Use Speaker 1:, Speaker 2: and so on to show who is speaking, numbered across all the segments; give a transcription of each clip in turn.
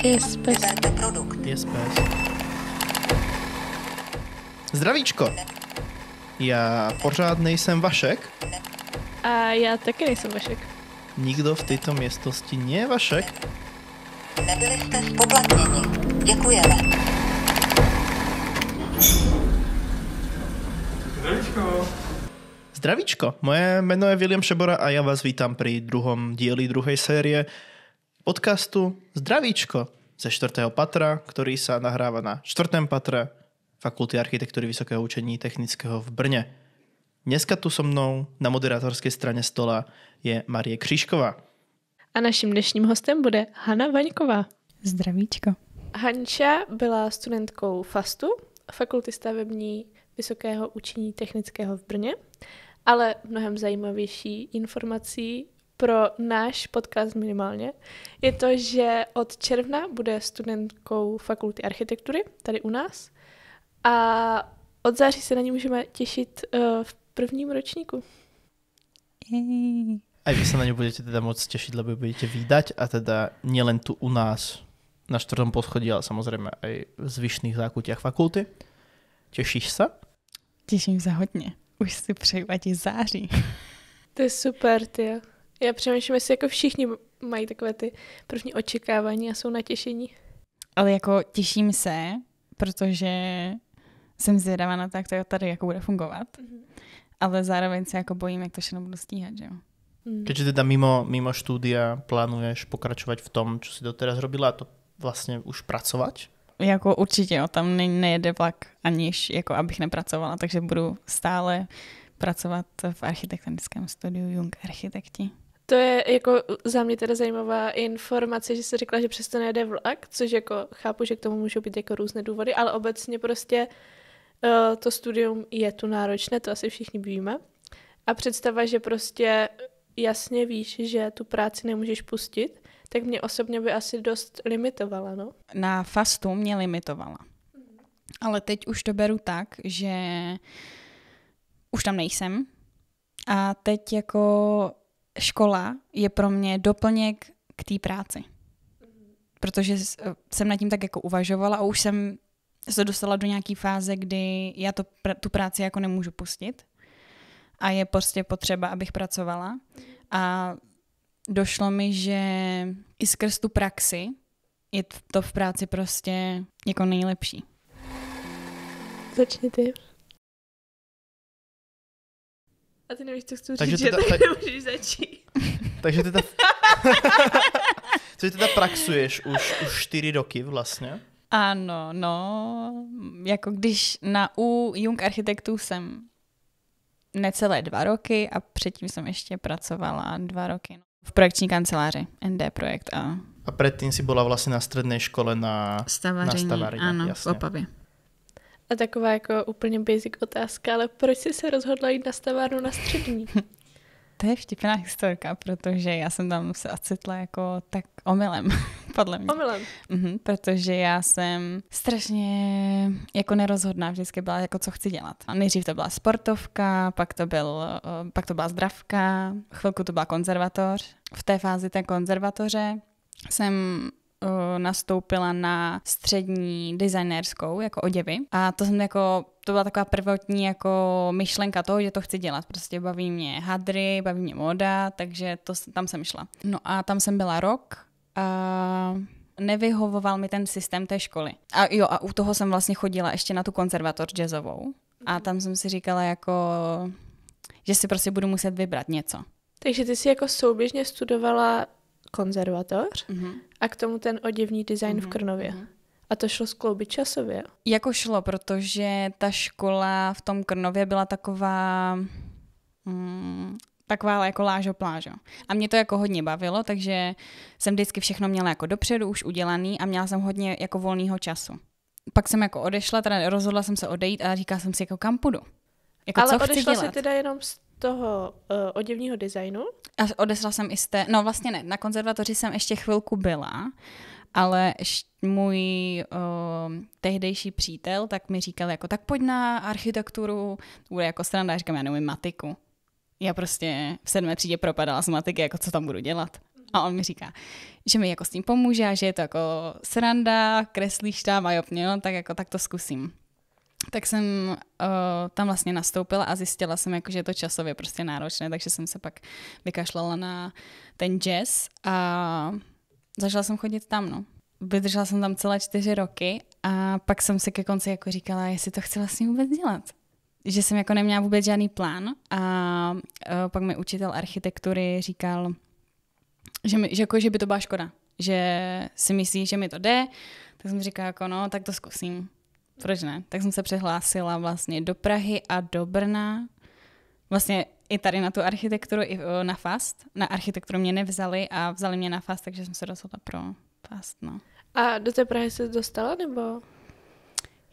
Speaker 1: Jespes.
Speaker 2: Jespes. Zdravíčko. Já pořád nejsem Vašek.
Speaker 1: A já taky nejsem Vašek.
Speaker 2: Nikdo v této městnosti nie je Vašek.
Speaker 1: Nebyli jste spoplatněni. Děkujeme. Zdravíčko.
Speaker 2: Zdravíčko, moje jméno je William Šebora a já vás vítám při druhém díli druhé série podcastu Zdravíčko ze čtvrtého patra, ktorý sa nahráva na čtvrtém patre Fakulty architektúry Vysokého učení technického v Brně. Dneska tu so mnou na moderátorské straně stola je Marie Křížková.
Speaker 1: A naším dnešním hostem bude Hanna Vaňková. Zdravíčko. Hanča byla studentkou FASTu, Fakulty stavební Vysokého učení technického v Brně, ale mnohem zajímavější informací pro náš podcast minimálně, je to, že od června bude studentkou fakulty architektury tady u nás a od září se na ní můžeme těšit uh, v prvním ročníku.
Speaker 2: A vy se na ně budete teda moc těšit, lebo budete výdať a teda nielen tu u nás na čtvrtom poschodí, ale samozřejmě i v zvyšných zákutích fakulty. Těšíš
Speaker 3: se? Těším se hodně. Už si přeju, ať je září.
Speaker 1: to je super, ty. Já přemýšlím, jestli jako všichni mají takové ty první očekávání a jsou natěšení.
Speaker 3: Ale jako těším se, protože jsem zvědavá na to, jak to tady jako bude fungovat. Mm-hmm. Ale zároveň se jako bojím, jak to všechno budu stíhat, že jo. Mm. Keďže
Speaker 2: teda mimo, mimo štúdia plánuješ pokračovat v tom, co si doteraz robila a to vlastně už pracovat?
Speaker 3: Jako určitě, jo, tam ne, nejede vlak aniž, jako abych nepracovala, takže budu stále pracovat v architektonickém studiu Jung Architekti.
Speaker 1: To je jako za mě teda zajímavá informace, že se řekla, že přesto nejde vlak, což jako chápu, že k tomu můžou být jako různé důvody, ale obecně prostě eh, to studium je tu náročné, to asi všichni víme. A představa, že prostě jasně víš, že tu práci nemůžeš pustit, tak mě osobně by asi dost limitovala, no?
Speaker 3: Na fastu mě limitovala. Mhm. Ale teď už to beru tak, že už tam nejsem. A teď jako škola je pro mě doplněk k té práci. Protože eh, jsem nad tím tak jako uvažovala a už jsem se dostala do nějaké fáze, kdy já to, tu práci jako nemůžu pustit a je prostě potřeba, abych pracovala. A došlo mi, že i skrz tu praxi je to v práci prostě jako nejlepší. Začni ty.
Speaker 1: A ty nevíš, co chci takže říct, tak ta, nemůžeš začít.
Speaker 2: takže ty ta... co ty ta praxuješ už, už čtyři roky vlastně.
Speaker 3: Ano, no, jako když na U Jung architektů jsem necelé dva roky a předtím jsem ještě pracovala dva roky v projekční kanceláři ND Projekt a...
Speaker 2: A předtím si byla vlastně na střední škole na na stavaření ano, jasně. v Opavě.
Speaker 1: A taková jako úplně basic otázka, ale proč jsi se rozhodla jít na stavárnu na střední? to je vtipná
Speaker 3: historka, protože já jsem tam se ocitla jako tak omylem, podle mě. Omylem. Mm-hmm, protože já jsem strašně jako nerozhodná vždycky byla, jako co chci dělat. A nejdřív to byla sportovka, pak to, byl, eh, pak to byla zdravka, chvilku to byla konzervatoř. V té fázi té konzervatoře jsem uh, nastoupila na střední designérskou, jako oděvy. A to jsem jako to byla taková prvotní jako myšlenka toho, že to chci dělat. Prostě baví mě hadry, baví mě moda, takže to, tam jsem šla. No a tam jsem byla rok a nevyhovoval mi ten systém té školy. A jo, a u toho jsem vlastně chodila ještě na tu konzervatoř jazzovou. A tam jsem si říkala jako, že si prostě budu muset vybrat něco.
Speaker 1: Takže ty jsi jako souběžně studovala konzervatoř, mm-hmm. A k tomu ten oděvní design mm-hmm. v mhm, Krnově. Mm-hmm. A to šlo skloubit časově?
Speaker 3: Jako šlo, protože ta škola v tom Krnově byla taková... Mm, taková jako lážo plážo. A mě to jako hodně bavilo, takže jsem vždycky všechno měla jako dopředu už udělaný a měla jsem hodně jako volného času. Pak jsem jako odešla, teda rozhodla jsem se odejít a říkala jsem si jako kam půjdu. Jako, Ale co odešla chci teda
Speaker 1: jenom z toho uh, oděvního designu?
Speaker 3: A odešla jsem i z té, no vlastně ne, na konzervatoři jsem ještě chvilku byla, ale můj o, ehm, tehdejší přítel tak mi říkal jako, tak pojď na architekturu, bude jako strana, říkám, já neumím matiku. Já prostě v sedmé třídě propadala z matiky, jako co tam budu dělat. A on mi říká, že mi jako s tím pomůže a že je to jako sranda, kreslíš tam a jo, no, tak jako tak to zkusím tak jsem uh, tam vlastně nastoupila a zjistila jsem, jako, že je to časově prostě náročné, takže jsem se pak vykašlala na ten jazz a začala jsem chodit tam, no. Vydržela jsem tam celé čtyři roky a pak jsem si ke konci jako říkala, jestli to chci vlastně vůbec dělat. Že jsem jako neměla vůbec žádný plán a uh, pak mi učitel architektury říkal, že, mi, že, jako, že by to byla škoda, že si myslí, že mi to jde, tak jsem říkala jako no, tak to zkusím proč ne? Tak jsem se přihlásila vlastně do Prahy a do Brna. Vlastně i tady na tu architekturu, i na FAST. Na architekturu mě nevzali a vzali mě na FAST, takže jsem se rozhodla pro FAST, no.
Speaker 1: A do té Prahy se dostala, nebo?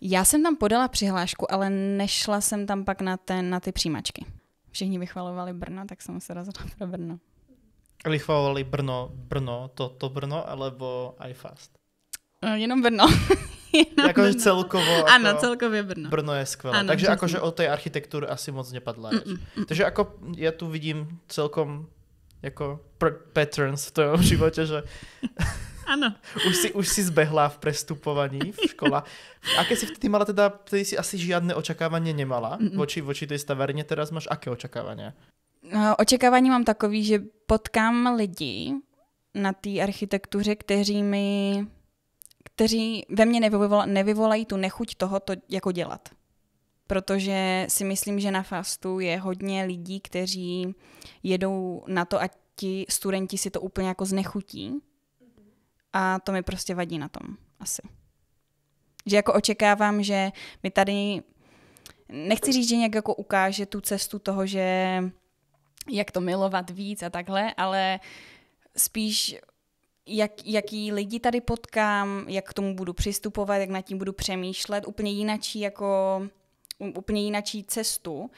Speaker 3: Já jsem tam podala přihlášku, ale nešla jsem tam pak na, ten, na ty přijímačky. Všichni vychvalovali Brno, tak jsem se rozhodla pro Brno.
Speaker 2: Vychvalovali Brno, Brno, to, to Brno, alebo iFast?
Speaker 3: No, jenom Brno. Jakože celkovo. Jako ano, celkově Brno. Brno je skvělé. Ano, Takže jakože o té architektury
Speaker 2: asi moc nepadla Mm, mm, mm. Takže jako já tu vidím celkom jako patterns v tom životě, že
Speaker 3: ano. už, si, už
Speaker 2: si zbehla v prestupovaní v škola. A když si ty mala teda, tedy si asi žiadne očekávání nemala. Mm -mm. Voči, voči té stavárně teraz máš aké očekávání?
Speaker 3: No, očekávání mám takový, že potkám lidi na té architektuře, kteří mi kteří ve mně nevyvolají, nevyvolají tu nechuť toho to jako dělat. Protože si myslím, že na fastu je hodně lidí, kteří jedou na to, ať ti studenti si to úplně jako znechutí. A to mi prostě vadí na tom, asi. Že jako očekávám, že mi tady, nechci říct, že nějak jako ukáže tu cestu toho, že jak to milovat víc a takhle, ale spíš jak, jaký lidi tady potkám, jak k tomu budu přistupovat, jak nad tím budu přemýšlet, úplně jinačí jako, úplně jinačí cestu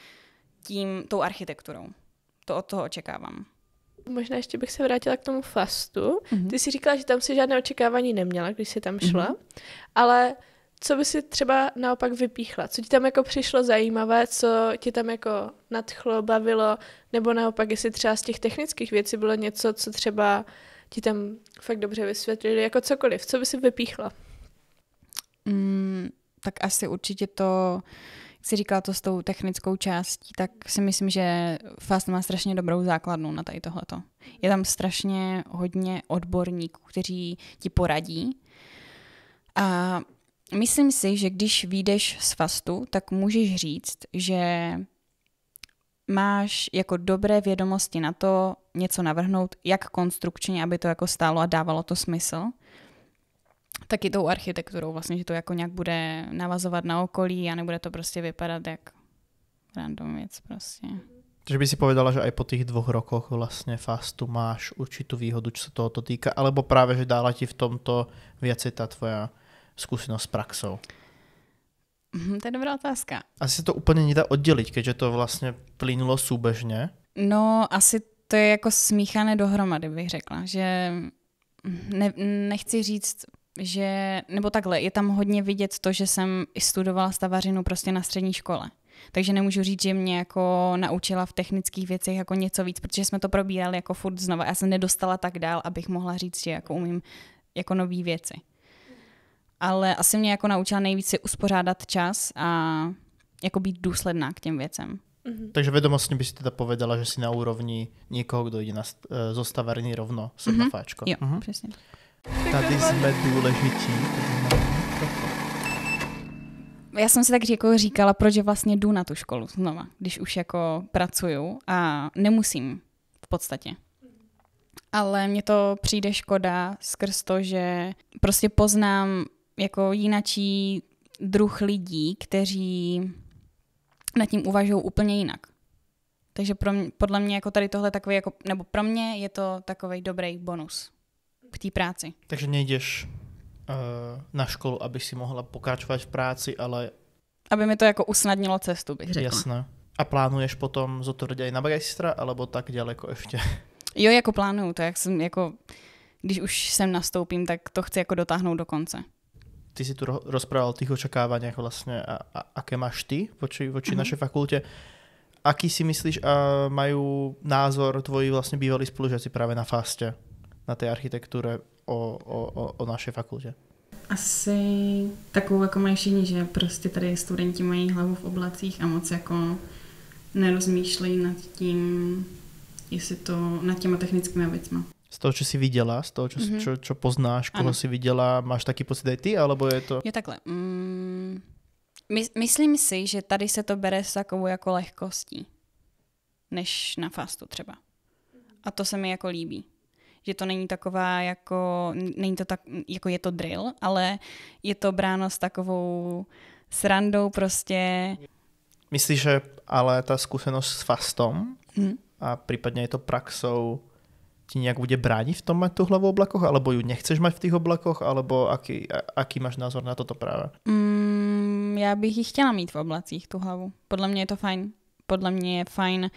Speaker 3: tím, tou architekturou. To od toho očekávám.
Speaker 1: Možná ještě bych se vrátila k tomu fastu. Mm-hmm. Ty jsi říkala, že tam si žádné očekávání neměla, když jsi tam šla, mm-hmm. ale co by si třeba naopak vypíchla? Co ti tam jako přišlo zajímavé, co ti tam jako nadchlo, bavilo, nebo naopak, jestli třeba z těch technických věcí bylo něco, co třeba uh, ti tam fakt dobře vysvětlili, jako cokoliv, co by si vypíchla?
Speaker 3: Mm, tak asi určitě to, jak jsi říkala to s tou technickou částí, tak si myslím, že Fast má strašně dobrou základnu na tady tohleto. Je tam strašně hodně odborníků, kteří ti poradí. A myslím si, že když výjdeš z Fastu, tak můžeš říct, že máš jako dobré vědomosti na to, něco navrhnout, jak konstrukčně, aby to jako stálo a dávalo to smysl. Taky tou architekturou vlastně, že to jako nějak bude navazovat na okolí a nebude to prostě vypadat jak random věc prostě.
Speaker 2: Takže by si povedala, že aj po těch dvou rokoch vlastně fastu máš určitou výhodu, co se tohoto týká, alebo právě, že dála ti v tomto věci ta tvoja zkušenost s praxou?
Speaker 3: Mhm, to je dobrá otázka.
Speaker 2: Asi se to úplně nedá oddělit, keďže to vlastně plynulo súbežně.
Speaker 3: No, asi to je jako smíchané dohromady, bych řekla, že ne, nechci říct, že, nebo takhle, je tam hodně vidět to, že jsem studovala stavařinu prostě na střední škole. Takže nemůžu říct, že mě jako naučila v technických věcech jako něco víc, protože jsme to probírali jako furt znova. Já jsem nedostala tak dál, abych mohla říct, že jako umím jako nové věci. Ale asi mě jako naučila nejvíc si uspořádat čas a jako být důsledná k těm věcem. Mm-hmm.
Speaker 2: Takže vedomostne bys teda povedala, že si na úrovni někoho, kdo jde na, st- eh, zo rovno s mm-hmm. na fáčko. Jo, mm-hmm. přesně. Tady jsme
Speaker 1: důležití.
Speaker 3: Já jsem si tak jako říkala, proč vlastně jdu na tu školu znova, když už jako pracuju a nemusím v podstatě. Ale mně to přijde škoda skrz to, že prostě poznám jako jinačí druh lidí, kteří nad tím uvažují úplně jinak. Takže pro mě, podle mě jako tady tohle takový, jako, nebo pro mě je to takový dobrý bonus k té práci.
Speaker 2: Takže nejdeš uh, na školu, aby si mohla pokračovat v práci, ale...
Speaker 3: Aby mi to jako usnadnilo cestu, bych řekla. Jasné.
Speaker 2: A plánuješ potom zotvrdit i na magistra, alebo tak daleko ještě?
Speaker 3: Jo, jako plánuju, to jak jsem jako, když už sem nastoupím, tak to chci jako dotáhnout do konce
Speaker 2: ty si tu rozprával o tých očakávaniach vlastne a, a aké máš ty voči, voči mm-hmm. našej fakulte. Aký si myslíš, a majú názor tvoji vlastne bývalí spolužiaci práve na faste, na tej architektúre o, o, o, o našej fakulte?
Speaker 3: Asi takovou, jako mají všichni, že prostě tady studenti mají hlavu v oblacích a moc jako nerozmýšlejí nad tím, jestli to, nad těma technickými věcmi
Speaker 2: z toho, čo si videla, z toho, čo, mm-hmm. čo, čo poznáš, koho ano. si videla, máš taký pocit aj ty, alebo je to... Je
Speaker 3: takhle. Mm, my, myslím si, že tady se to bere s takovou jako lehkostí, než na fastu třeba. A to se mi jako líbí. Že to není taková jako, není to tak, jako je to drill, ale je to bráno s takovou srandou prostě.
Speaker 2: Myslíš, že ale ta zkušenost s fastom hmm. a případně je to praxou ti nějak bude bránit v tom mať tu hlavu v oblakoch, alebo ju nechceš mať v tých oblakoch, alebo aký, aký máš názor na toto práve?
Speaker 3: Mm, já bych ji chtěla mít v oblacích, tu hlavu. Podle mě je to fajn. Podle mě je fajn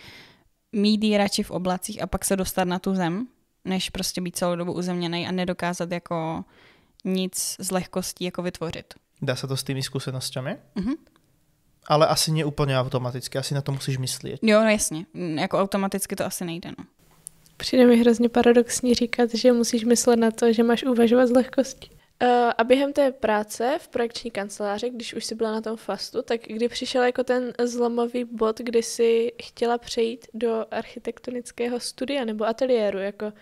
Speaker 3: mít ji radši v oblacích a pak se dostat na tu zem, než prostě být celou dobu uzemněný a nedokázat jako nic z lehkostí jako vytvořit.
Speaker 2: Dá se to s tými zkušenostmi? Mm-hmm. Ale asi ne úplně automaticky, asi na to musíš myslet.
Speaker 3: Jo, no jasně, jako automaticky to asi nejde. No.
Speaker 1: Přijde mi hrozně paradoxní říkat, že musíš myslet na to, že máš uvažovat s lehkostí. Eh, a během té práce v projekční kanceláři, když už jsi byla na tom fastu, tak kdy přišel jako ten zlomový bod, kdy jsi chtěla přejít do architektonického studia nebo ateliéru, jako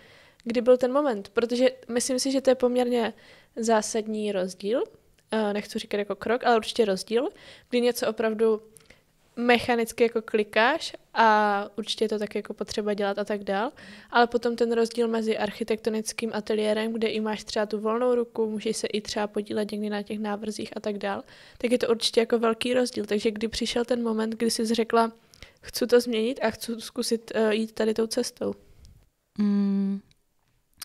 Speaker 1: kdy byl ten moment? Protože myslím si, že to je poměrně zásadní rozdíl, eh, nechci říkat jako krok, ale určitě rozdíl, kdy něco opravdu mechanicky jako klikáš a určitě je to tak jako potřeba dělat a tak dál, ale potom ten rozdíl mezi architektonickým ateliérem, kde i máš třeba tu volnou ruku, můžeš se i třeba podílet někdy na těch návrzích a tak dál, tak je to určitě jako velký rozdíl. Takže kdy přišel ten moment, kdy jsi řekla, chci to změnit a chci zkusit uh, jít tady tou cestou?
Speaker 3: Mm,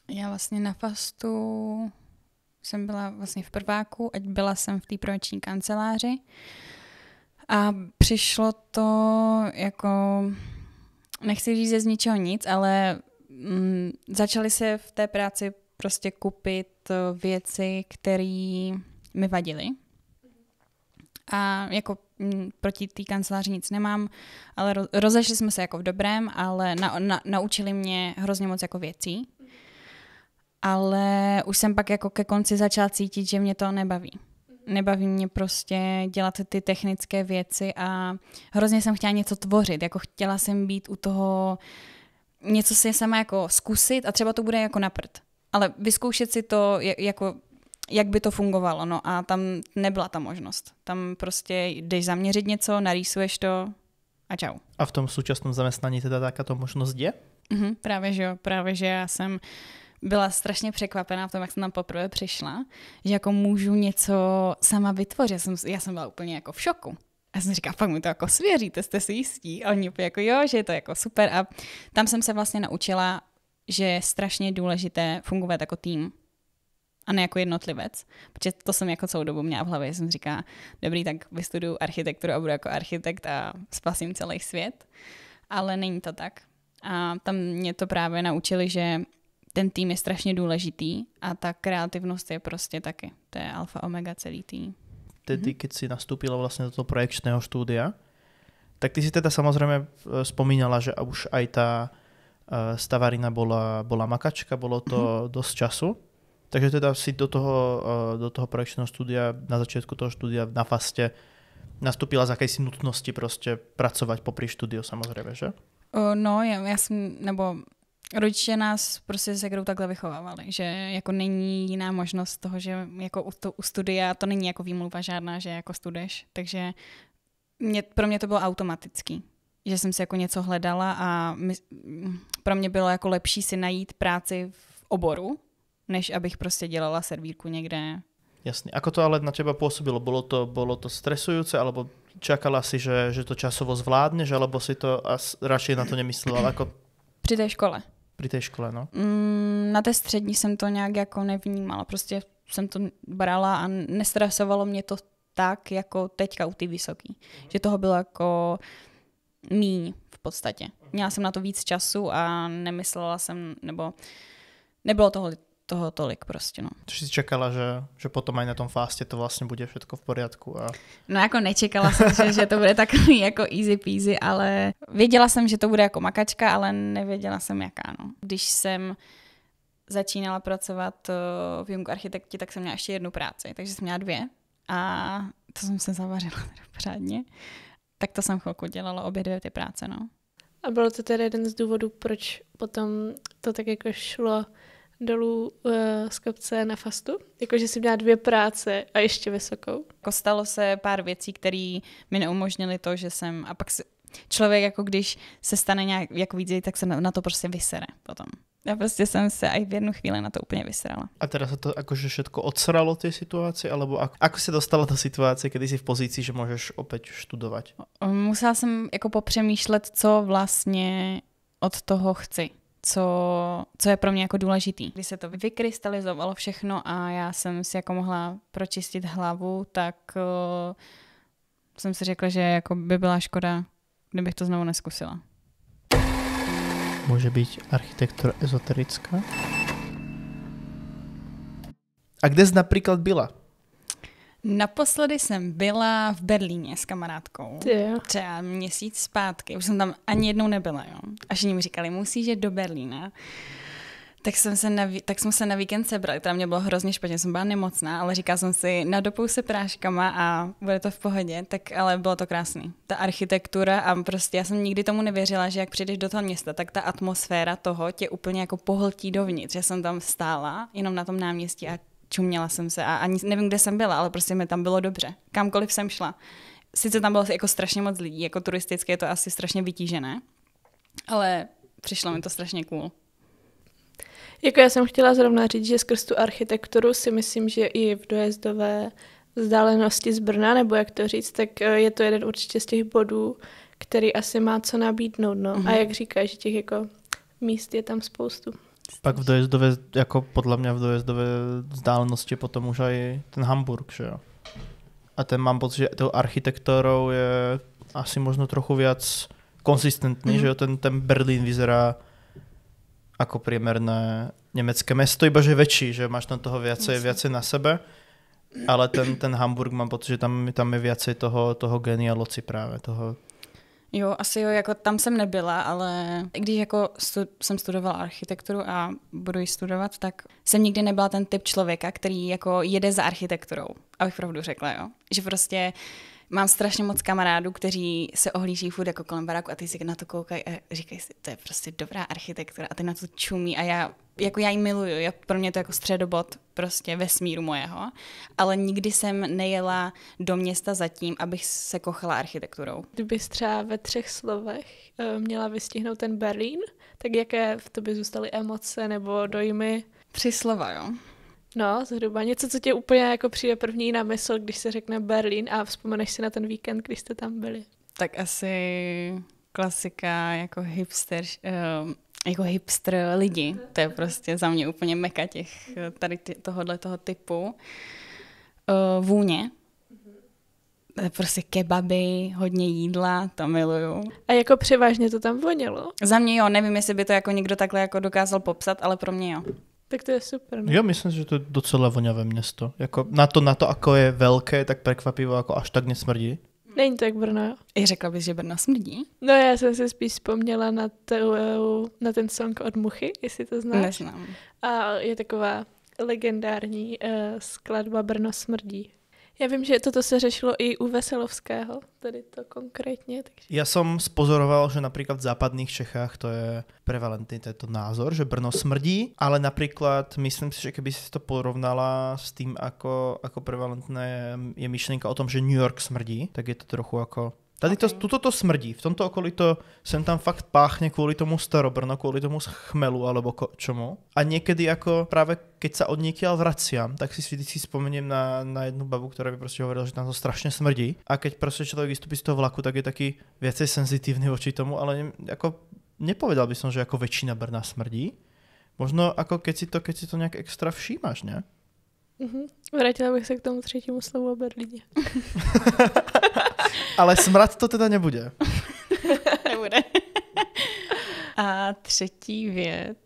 Speaker 3: já vlastně na fastu jsem byla vlastně v prváku, ať byla jsem v té proječní kanceláři, a přišlo to jako, nechci říct ze z ničeho nic, ale mm, začaly se v té práci prostě kupit eh, věci, které mi vadily. A jako mm, proti té kanceláři nic nemám, ale rozešli jsme se jako v dobrém, ale na, na, naučili mě hrozně moc jako věcí. Ale už jsem pak jako ke konci začala cítit, že mě to nebaví nebaví mě prostě dělat ty technické věci a hrozně jsem chtěla něco tvořit, jako chtěla jsem být u toho, něco si sama jako zkusit a třeba to bude jako na prd. Ale vyzkoušet si to, jako, jak by to fungovalo, no a tam nebyla ta možnost. Tam prostě jdeš zaměřit něco, narýsuješ to a čau.
Speaker 2: A v tom současném zaměstnání teda taká to možnost
Speaker 3: je? Mhm, právě že jo, právě že já jsem uh, byla strašně překvapená v tom, jak jsem tam poprvé přišla, že jako můžu něco sama vytvořit. Já jsem, já jsem byla úplně jako v šoku. Já jsem říkala, pak mi to jako svěříte, jste si jistí. A oni jako jo, že je to jako super. A tam jsem se vlastně naučila, že je strašně důležité fungovat jako tým a ne jako jednotlivec, protože to jsem jako celou dobu měla v hlavě, jsem říká, dobrý, tak vystuduju architekturu a budu jako architekt a spasím celý svět, ale není to tak. A tam mě to právě naučili, že ten tým je strašně důležitý a ta kreativnost je prostě taky. To je alfa omega celý tým.
Speaker 2: Tedy, mhm. když si nastoupila vlastně do toho projekčného studia. tak ty si teda samozřejmě spomínala, eh, že už aj ta eh, stavarina byla bola makačka, bylo to mhm. dost času. Takže teda si do toho, eh, do toho projekčného studia na začátku toho studia na FASTě nastupila z jakési nutnosti prostě pracovat popri studiu samozřejmě, že?
Speaker 3: No, já, já jsem, nebo rodiče nás prostě se kterou takhle vychovávali, že jako není jiná možnost toho, že jako u, to, u studia to není jako výmluva žádná, že jako studeš, takže mě, pro mě to bylo automatický, že jsem si jako něco hledala a my, pro mě bylo jako lepší si najít práci v oboru, než abych prostě dělala servírku někde.
Speaker 2: Jasně. Ako to ale na těba působilo? Bylo to, bylo to stresující, alebo čakala si, že, že to časovo zvládneš, alebo si to radši na to nemyslela? Ako...
Speaker 3: Při té škole
Speaker 2: při té škole, no?
Speaker 3: Mm, na té střední jsem to nějak jako nevnímala, prostě jsem to brala a nestresovalo mě to tak, jako teďka u ty vysoký. Mm. Že toho bylo jako míň v podstatě. Měla jsem na to víc času a nemyslela jsem, nebo nebylo toho toho tolik prostě, no.
Speaker 2: Což jsi čekala, že, že potom aj na tom fástě to vlastně bude všetko v poriadku? A...
Speaker 3: No jako nečekala jsem, že, že to bude takový jako easy peasy, ale věděla jsem, že to bude jako makačka, ale nevěděla jsem jaká, no. Když jsem začínala pracovat eh, v Jungu architekti, tak jsem měla ještě jednu práci, takže jsem měla dvě a to jsem se zavařila pořádně. Tak to jsem chvilku dělala obě dvě ty práce, no.
Speaker 1: A bylo to tedy jeden z důvodů, proč potom to tak jako šlo dolů uh, z kopce na fastu? Jakože si měla dvě práce a ještě vysokou?
Speaker 3: Jako stalo se pár věcí, které mi neumožnily to, že jsem... A pak se, člověk, jako když se stane nějak jako víc, tak se na, na to prostě vysere potom. Já prostě jsem se i v jednu chvíli na to úplně vysrala. A teda se to jakože všechno odsralo ty
Speaker 2: situaci, alebo ako, ako se dostala do situace, kdy jsi v pozici, že můžeš opět studovat?
Speaker 3: Musela jsem jako popřemýšlet, co vlastně od toho chci co, co je pro mě jako důležitý. Když se to vykrystalizovalo všechno a já jsem si jako mohla pročistit hlavu, tak uh, jsem si řekla, že jako by byla škoda, kdybych to znovu neskusila.
Speaker 2: Může být architektura ezoterická? A kde jsi například byla?
Speaker 3: Naposledy jsem byla v Berlíně s kamarádkou. Yeah. Třeba měsíc zpátky. Už jsem tam ani jednou nebyla, jo. Až jim říkali, musíš jít do Berlína. Tak, jsem se na, tak jsme se na víkend sebrali, teda mě bylo hrozně špatně, jsem byla nemocná, ale říkala jsem si, nadopou se práškama a bude to v pohodě, tak ale bylo to krásný. Ta architektura a prostě já jsem nikdy tomu nevěřila, že jak přijdeš do toho města, tak ta atmosféra toho tě úplně jako pohltí dovnitř. Já jsem tam stála jenom na tom náměstí a čuměla jsem se a ani nevím, kde jsem byla, ale prostě mi tam bylo dobře. Kamkoliv jsem šla. Sice tam bylo jako strašně moc lidí, jako turisticky je to asi strašně vytížené, ale přišlo mi to strašně cool.
Speaker 1: Jako já jsem chtěla zrovna říct, že skrz tu architekturu si myslím, že i v dojezdové vzdálenosti z Brna, nebo jak to říct, tak eh, je to jeden určitě z těch bodů, který asi má co nabídnout. No. Mm-hmm. A mhm. jak říkáš, že těch jako míst je tam spoustu.
Speaker 2: Pak v dojezdové, jako podle mě v dojezdové vzdálenosti potom už i ten Hamburg, že jo. A ten mám pocit, že tou architekturou je asi možno trochu viac konsistentní, mm. že jo, ten, ten Berlín vyzerá jako priemerné německé město, iba že větší, že máš tam toho viacej, viacej na sebe, ale ten, ten Hamburg mám pocit, že tam, tam je viacej toho, toho genialoci právě, toho
Speaker 3: Jo, asi jo, jako tam jsem nebyla, ale když jako stu, jsem studovala architekturu a budu ji studovat, tak jsem nikdy nebyla ten typ člověka, který jako jede za architekturou, abych pravdu řekla, jo. Že prostě uh, Mám strašně moc kamarádů, kteří se ohlíží furt jako kolem baráku a ty si na to koukají a říkají si, to je prostě dobrá architektura a ty na to čumí a já, jako já ji miluju, já, pro mě to jako středobod prostě vesmíru mojeho, ale nikdy jsem nejela do města zatím, abych se kochala architekturou.
Speaker 1: Kdybych třeba ve třech slovech eh, měla vystihnout ten Berlín, tak jaké v tobě zůstaly emoce nebo dojmy? Tři slova, jo. No, zhruba něco, co tě úplně jako přijde první na mysl, když se řekne Berlín a vzpomeneš si na ten víkend, když jste tam byli.
Speaker 3: Tak asi klasika jako hipster, ehm, jako hipster lidi. To je prostě za mě úplně meka těch tady tě, tohohle toho typu. Eh, vůně. Prostě kebaby, hodně jídla, to miluju. A jako převážně to tam vonělo? Za mě jo, nevím, jestli by to jako někdo takhle jako dokázal popsat, ale pro mě jo. Tak to je super. Ne? No. Jo,
Speaker 2: myslím, že to je docela voňavé město. Jako na to, na to, ako je velké, tak překvapivo, jako až tak nesmrdí.
Speaker 1: Není to jak Brno,
Speaker 3: I řekla bys, že Brno smrdí?
Speaker 1: No já jsem se spíš vzpomněla na, tu, eh, na ten song od Muchy, jestli to znáš. Neznám. A je taková legendární uh, skladba Brno smrdí. Já vím, že toto se řešilo i u Veselovského, tady to konkrétně. Takže...
Speaker 2: Já jsem spozoroval, že například v západných Čechách to je prevalentní tento názor, že Brno smrdí, ale například myslím si, že kdyby si to porovnala s tím, jako jako prevalentné je myšlenka o tom, že New York smrdí, tak je to trochu jako Tady okay. to, tuto to smrdí, v tomto okolí to sem tam fakt páchne kvůli tomu starobrno, kvůli tomu chmelu alebo ko, čomu. A někdy jako právě keď sa od niekiaľ vraciam, tak si vždycky spomeniem na, na jednu babu, ktorá mi prostě hovorila, že tam to strašne smrdí. A keď prostě človek vystupí z toho vlaku, tak je taký viacej senzitívny voči tomu, ale ne, jako nepovedal by som, že jako väčšina Brna smrdí. Možno ako keď si to, keď si to nějak extra všímáš, ne?
Speaker 1: Mm-hmm. Vrátila bych se k tomu třetímu slovu o Berlíně.
Speaker 2: Ale smrad to teda nebude. nebude.
Speaker 3: A
Speaker 1: třetí věc.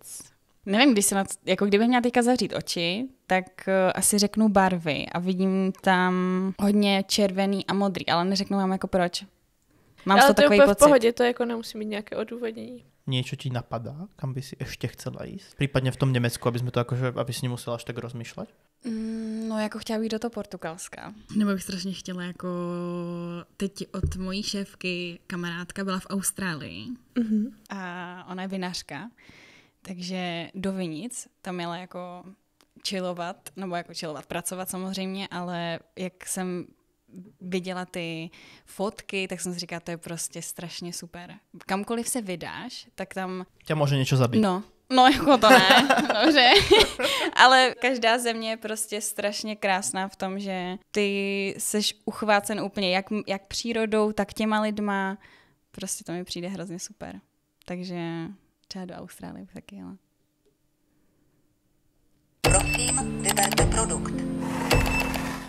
Speaker 3: Nevím, když se na, jako kdybych měla teďka zavřít oči, tak uh, asi řeknu barvy a vidím tam hodně červený a modrý, ale neřeknu vám jako proč. Mám ale to, to takový pocit. v
Speaker 1: pohodě, to jako nemusí mít nějaké odůvodnění.
Speaker 2: Něco ti napadá, kam by si ještě chcela jít? Případně v tom Německu, aby jsme to že, aby si nemusela až tak rozmýšlet?
Speaker 1: Mm, no, jako chtěla
Speaker 3: bych do toho Portugalska. Nebo bych strašně chtěla, jako teď od mojí šéfky kamarádka byla v Austrálii. Mm-hmm. A ona je vinařka, takže do Vinic tam jela jako čilovat, nebo jako čilovat, pracovat samozřejmě, ale jak jsem viděla ty fotky, tak jsem si říkala, to je prostě strašně super. Kamkoliv se vydáš, tak tam... Tě může něco zabít. No, No jako to ne, dobře. Ale každá země je prostě strašně krásná v tom, že ty seš uchvácen úplně jak, jak přírodou, tak těma lidma. Prostě to mi přijde hrozně super. Takže třeba do Austrálie bych taky jela.
Speaker 1: Prosím, vyberte produkt.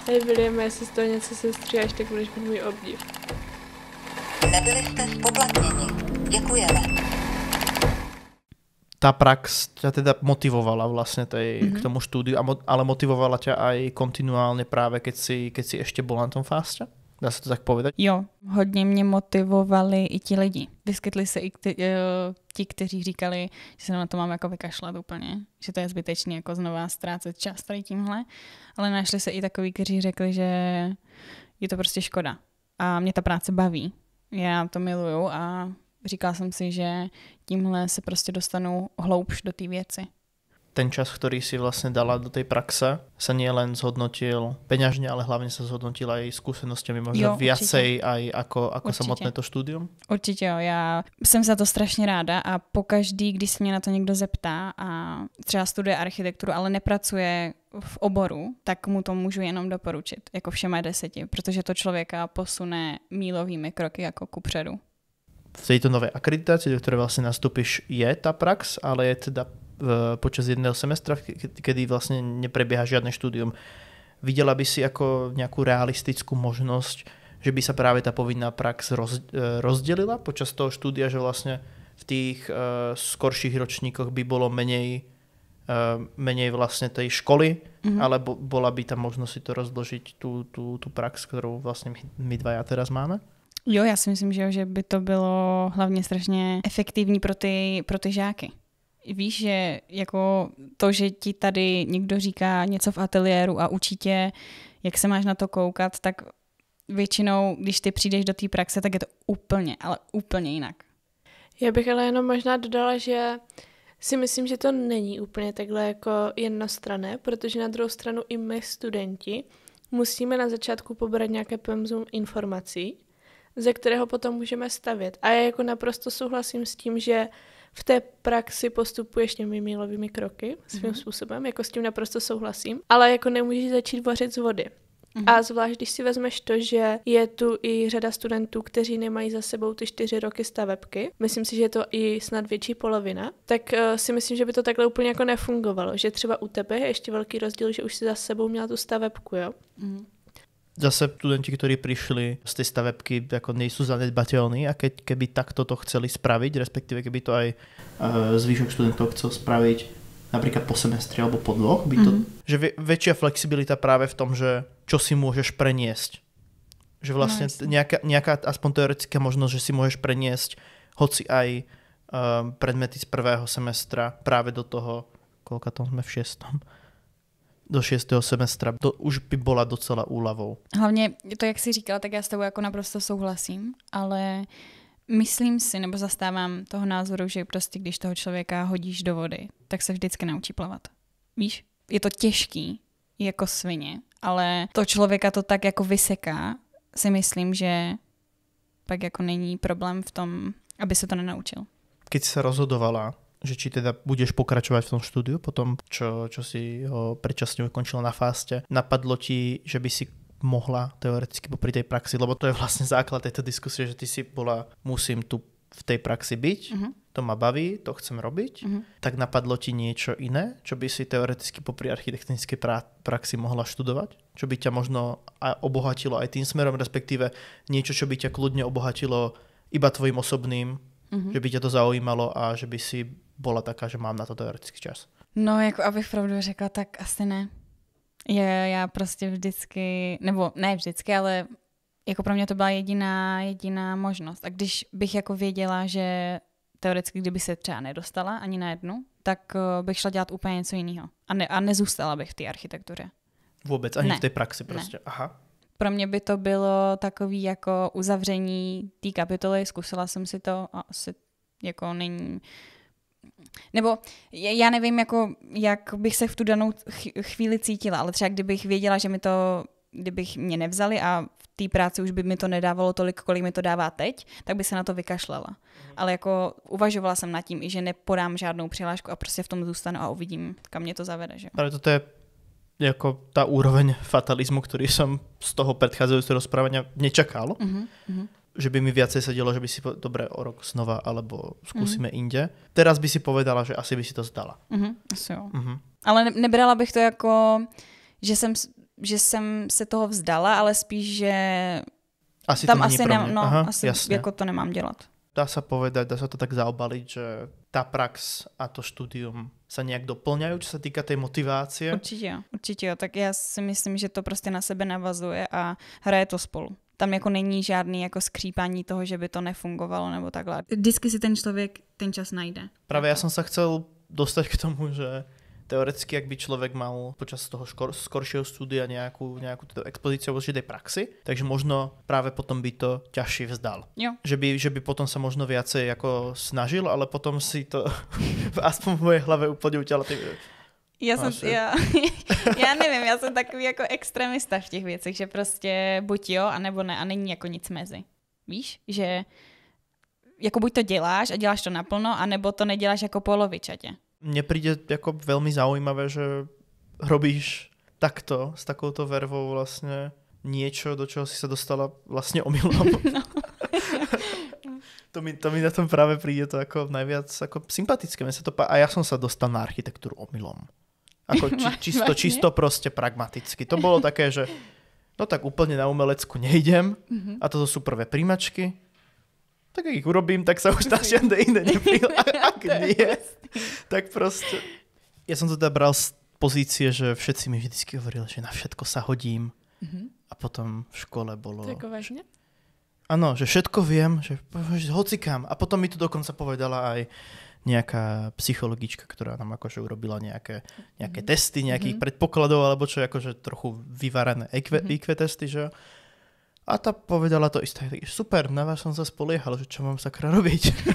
Speaker 1: Hej William, jestli z toho něco se stříháš, tak budeš mít můj obdiv. Nebyli jste spoplatněni. Děkujeme
Speaker 2: tá prax ťa teda motivovala vlastne tej, mm-hmm. k mhm. tomu štúdiu, ale motivovala ťa aj kontinuálne práve, keď si, keď si ešte bola na tom fáste? Dá se to tak povedat? Jo,
Speaker 3: hodně mě motivovali i ti lidi. Vyskytli se i kte- eh, ti, kteří říkali, že se na to mám jako vykašlat úplně, že to je zbytečný jako znova ztrácet čas tady tímhle, ale našli se i takový, kteří řekli, že je to prostě škoda a mě ta práce baví. Já to miluju a říkala jsem si, že tímhle se prostě dostanu hloubš do té věci.
Speaker 2: Ten čas, který si vlastně dala do té praxe, se nejen zhodnotil peňažně, ale hlavně se zhodnotila i zkušenostmi možná viacej aj jako, jako samotné to studium?
Speaker 3: Určitě jo, já jsem za to strašně ráda a pokaždý, když se mě na to někdo zeptá a třeba studuje architekturu, ale nepracuje v oboru, tak mu to můžu jenom doporučit, jako všema deseti, protože to člověka posune mílovými kroky jako kupředu
Speaker 2: v této nové akreditaci, do které vlastně nastupíš, je ta prax, ale je teda eh, počas jedného semestra, kedy vlastně neprebieha žiadne štúdium. Videla by si ako nejakú realistickú možnosť, že by sa práve ta povinná prax eh, rozdělila rozdelila počas toho štúdia, že vlastne v tých eh, skorších ročníkoch by bolo menej menej vlastně tej školy, mm -hmm. ale bo, bola by tam možnost si to rozložit, tu, tu, tu prax, kterou vlastně my, my dva já teraz máme?
Speaker 3: Jo, já si myslím, že, že by to bylo hlavně strašně efektivní pro ty, pro ty žáky. Víš, že jako to, že ti tady někdo říká něco v ateliéru a učí tě, jak se máš na to koukat, tak většinou, když ty přijdeš do té praxe, tak je to úplně, ale úplně jinak.
Speaker 1: Já bych ale jenom možná dodala, že si myslím, že to není úplně takhle jako jednostrané, protože na druhou stranu i my studenti musíme na začátku pobrat nějaké pemzum informací, ze kterého potom můžeme stavět. A já jako naprosto souhlasím s tím, že v té praxi postupuješ těmi mílovými kroky svým mm-hmm. způsobem, jako s tím naprosto souhlasím, ale jako nemůžeš začít vařit z vody. Mm-hmm. A zvlášť, když si vezmeš to, že je tu i řada studentů, kteří nemají za sebou ty čtyři roky stavebky, myslím si, že je to i snad větší polovina, tak uh, si myslím, že by to takhle úplně jako nefungovalo. Že třeba u tebe je ještě velký rozdíl, že už si za sebou měla tu stavebku, jo?
Speaker 2: Mm-hmm zase studenti, ktorí prišli z tej stavebky, ako nejsú zanedbateľní a keď, keby takto to chceli spraviť, respektíve keby to aj uh, zvyšok študentov chcel spraviť napríklad po semestri alebo po dvoch, by to... Mm. -hmm. Že väčšia flexibilita práve v tom, že čo si môžeš preniesť. Že vlastne no, nejaká, nejaká aspoň teoretická možnosť, že si môžeš preniesť hoci aj um, eh, predmety z prvého semestra práve do toho, koľka tam sme v šestom, do šestého semestra. To už by byla docela úlavou.
Speaker 3: Hlavně to, jak jsi říkala, tak já s tebou jako naprosto souhlasím, ale myslím si, nebo zastávám toho názoru, že prostě když toho člověka hodíš do vody, tak se vždycky naučí plavat. Víš? Je to těžký, jako svině, ale to člověka to tak jako vyseká, si myslím, že pak jako není problém v tom, aby se to nenaučil.
Speaker 2: Když se rozhodovala, že či teda budeš pokračovať v tom štúdiu potom, čo, čo si ho predčasne ukončil na fáste. Napadlo ti, že by si mohla teoreticky popri tej praxi, lebo to je vlastne základ tejto diskusie, že ty si bola, musím tu v tej praxi byť, uh-huh. to ma baví, to chcem robiť, uh-huh. tak napadlo ti niečo iné, čo by si teoreticky popri architektonickej pra- praxi mohla študovať? Čo by ťa možno obohatilo aj tým smerom, respektíve niečo, čo by ťa kľudne obohatilo iba tvojim osobným, uh-huh. že by ťa to zaujímalo a že by si bola taká, že mám na to
Speaker 3: teoretický čas? No, jako abych pravdu řekla, tak asi ne. Je, já prostě vždycky, nebo ne vždycky, ale jako pro mě to byla jediná, jediná možnost. A když bych jako věděla, že teoreticky, kdyby se třeba nedostala ani na jednu, tak eh, bych šla dělat úplně něco jiného. A, ne, a nezůstala bych v té architektuře.
Speaker 2: Vůbec, ani ne. v té praxi prostě. Ne. Aha.
Speaker 3: Pro mě by to bylo takový jako uzavření té kapitoly, zkusila jsem si to a asi jako není nebo já nevím, jako, jak bych se v tu danou chvíli cítila, ale třeba kdybych věděla, že mi to, kdybych mě nevzali a v té práci už by mi to nedávalo tolik, kolik mi to dává teď, tak by se na to vykašlela. Mm. Ale jako uvažovala jsem nad tím i, že nepodám žádnou přihlášku a prostě v tom zůstanu a uvidím, kam mě to zavede. Že?
Speaker 2: Ale to je jako ta úroveň fatalismu, který jsem z toho předcházejícího rozprávání nečakal. Mm-hmm. Mhm, že by mi viacej sedelo, že by si povedala, dobre o rok znova alebo skúsime mm. inde. Teraz by si povedala, že asi by si to zdala.
Speaker 3: Mm-hmm, asi jo. Mm-hmm. Ale ne- nebrala bych to jako, že jsem, že jsem se toho vzdala, ale spíš, že asi tam to asi, ne- no, Aha, asi jasne. jako to nemám dělat.
Speaker 2: Dá se povedať, dá se to tak zaobalit, že ta prax a to studium se nějak doplňají, co se týká té motivácie? Určitě,
Speaker 3: určitě. Jo. Tak já si myslím, že to prostě na sebe navazuje a hraje to spolu tam jako není žádný jako skřípání toho, že by to nefungovalo nebo takhle. Vždycky si ten člověk ten čas najde.
Speaker 2: Právě já jsem se chcel dostat k tomu, že teoreticky, jak by člověk mal počas toho škor, skoršího studia nějakou nějakou tuto expozici o určitej praxi, takže možno právě potom by to těžší vzdal. Jo. Že, by, že by potom se možno viacej jako snažil, ale potom si to aspoň v mojej hlave úplně utělal.
Speaker 3: Já jsem, já, já nevím, já jsem takový jako extremista v těch věcech, že prostě buď jo, anebo ne a není jako nic mezi. Víš, že jako buď to děláš a děláš to naplno, anebo to neděláš jako polovičatě.
Speaker 2: Mně přijde jako velmi zaujímavé, že robíš takto, s takovouto vervou vlastně něco, do čeho si se dostala vlastně omylom. no. to, mi, to mi na tom právě přijde to jako nejvíc jako sympatické. Mně se to, a já jsem se dostal na architekturu omylom.
Speaker 1: Ako či, čisto, čisto
Speaker 2: proste pragmaticky. To bolo také, že no tak úplne na umelecku nejdem mm-hmm. a toto sú prvé príjmačky. Tak ak ich urobím, tak sa už na žiadne iné neprihlásim. Ak nie, prostě- tak proste. Ja som to teda bral z pozície, že všetci mi vždycky hovorili, že na všetko sa hodím. Mm-hmm. A potom v škole bolo... Tak jako vážne? Áno, že všetko viem, že, že hocikám. A potom mi to dokonca povedala aj nejaká psychologička, ktorá nám akože urobila nejaké, nejaké mhm. testy, nejakých mm-hmm. predpokladov, alebo čo akože trochu vyvarené IQ, mm-hmm. IQ testy, že a ta povedala to isté. Super, na vás som sa spoliehal, že čo mám sakra robiť.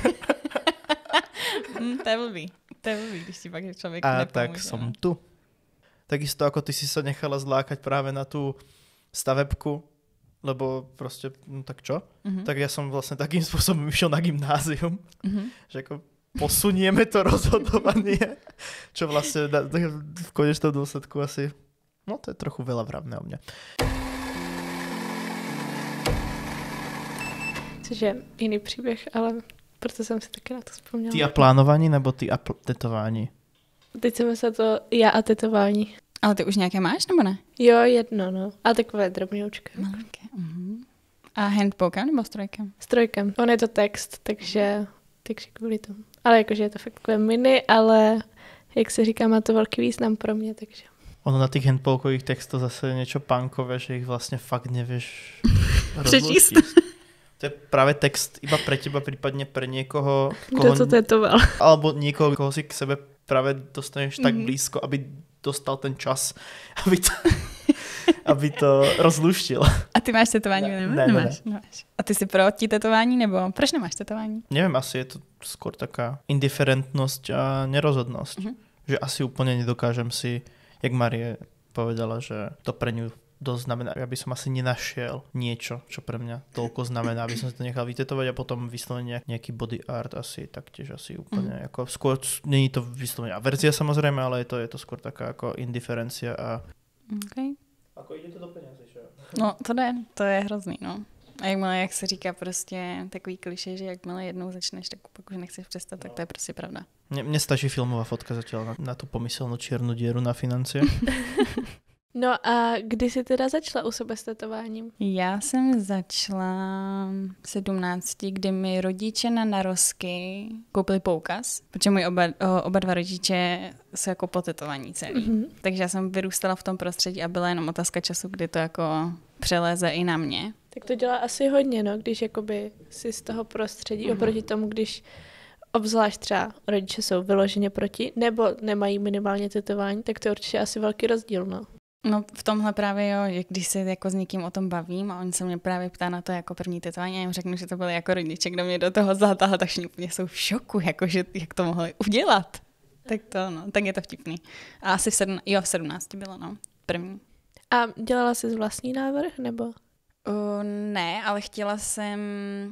Speaker 3: Mm, to je blbý. To je blbý, když ti pak člověk A nepomůže. tak no. som
Speaker 2: tu. Takisto ako ty si sa nechala zlákať práve na tú stavebku, lebo prostě, no tak čo? Mm-hmm. Tak já ja jsem vlastně takým způsobem šel na gymnázium, mm-hmm. že jako posunieme to rozhodovanie, čo vlastne v konečnom dôsledku asi, no to je trochu veľa vravné o mňa.
Speaker 1: Což jiný příběh, ale proto jsem si taky na to vzpomněla. Ty a
Speaker 2: plánování nebo ty a tetování?
Speaker 3: Teď jsem se to já a tetování. Ale ty už nějaké máš nebo ne?
Speaker 1: Jo, jedno, no. A takové drobňoučky. Malinké, mhm. A handpokem nebo strojkem? Strojkem. On je to text, takže, takže kvůli tomu. Ale jakože je to fakt takové mini, ale jak se říká, má to velký význam pro mě, takže.
Speaker 2: Ono na těch handpolkových textech zase je něco punkové, že jich vlastně fakt nevíš přečíst. To je právě text iba pre teba, případně pro někoho, koho, Kdo to tetoval. Alebo někoho, koho si k sebe právě dostaneš mm-hmm. tak mhm. blízko, aby dostal ten čas, aby to aby to rozluštil.
Speaker 3: A ty máš tetování? Ne, ne, ne, nemáš, ne. nemáš. A ty jsi proti tetování nebo proč nemáš tetování?
Speaker 2: Nevím, asi je to skôr taká indiferentnost a nerozhodnost. Mm -hmm. Že asi úplně nedokážem si, jak Marie povedala, že to pre ňu dosť znamená, aby som asi nenašiel niečo, čo pre mňa toľko znamená, aby som si to nechal vytetovať a potom vyslovene nejaký body art asi taktiež asi úplne mm. ako skôr, není to vyslovene averzia samozrejme, ale je to, je to skôr taká ako indiferencia a okay. Jako jde to do peněz, že
Speaker 3: jo? No, to ne, to je hrozný, no. A jakmile, jak se říká prostě takový kliše, že jakmile jednou začneš, tak pak už nechceš přestat, no. tak to je prostě pravda.
Speaker 2: Mně stačí filmová fotka zatím na, na tu pomyslnou černou děru na financie.
Speaker 1: No a kdy jsi teda začala u sebe s tetováním?
Speaker 3: Já jsem začala v 17, kdy mi rodiče na narosky koupili poukaz, protože můj oba, oba dva rodiče jsou jako potetovaní celý. Mm-hmm. Takže já jsem vyrůstala v tom prostředí a byla jenom otázka času, kdy to jako přeleze i na mě.
Speaker 1: Tak to dělá asi hodně, no, když jakoby si z toho prostředí mm-hmm. oproti tomu, když obzvlášť třeba rodiče jsou vyloženě proti, nebo nemají minimálně tetování, tak to je určitě asi velký rozdíl, no.
Speaker 3: No v tomhle právě jo, když se jako s někým o tom bavím a on se mě právě ptá na to jako první tetování a jim řeknu, že to byly jako rodiče, kdo mě do toho zatáhl, tak mě jsou v šoku, jako že jak to mohli udělat. Tak to no, tak je to vtipný. A asi v, sedm, jo, v 17 bylo no, první.
Speaker 1: A dělala jsi
Speaker 3: vlastní návrh nebo? Uh, ne, ale chtěla jsem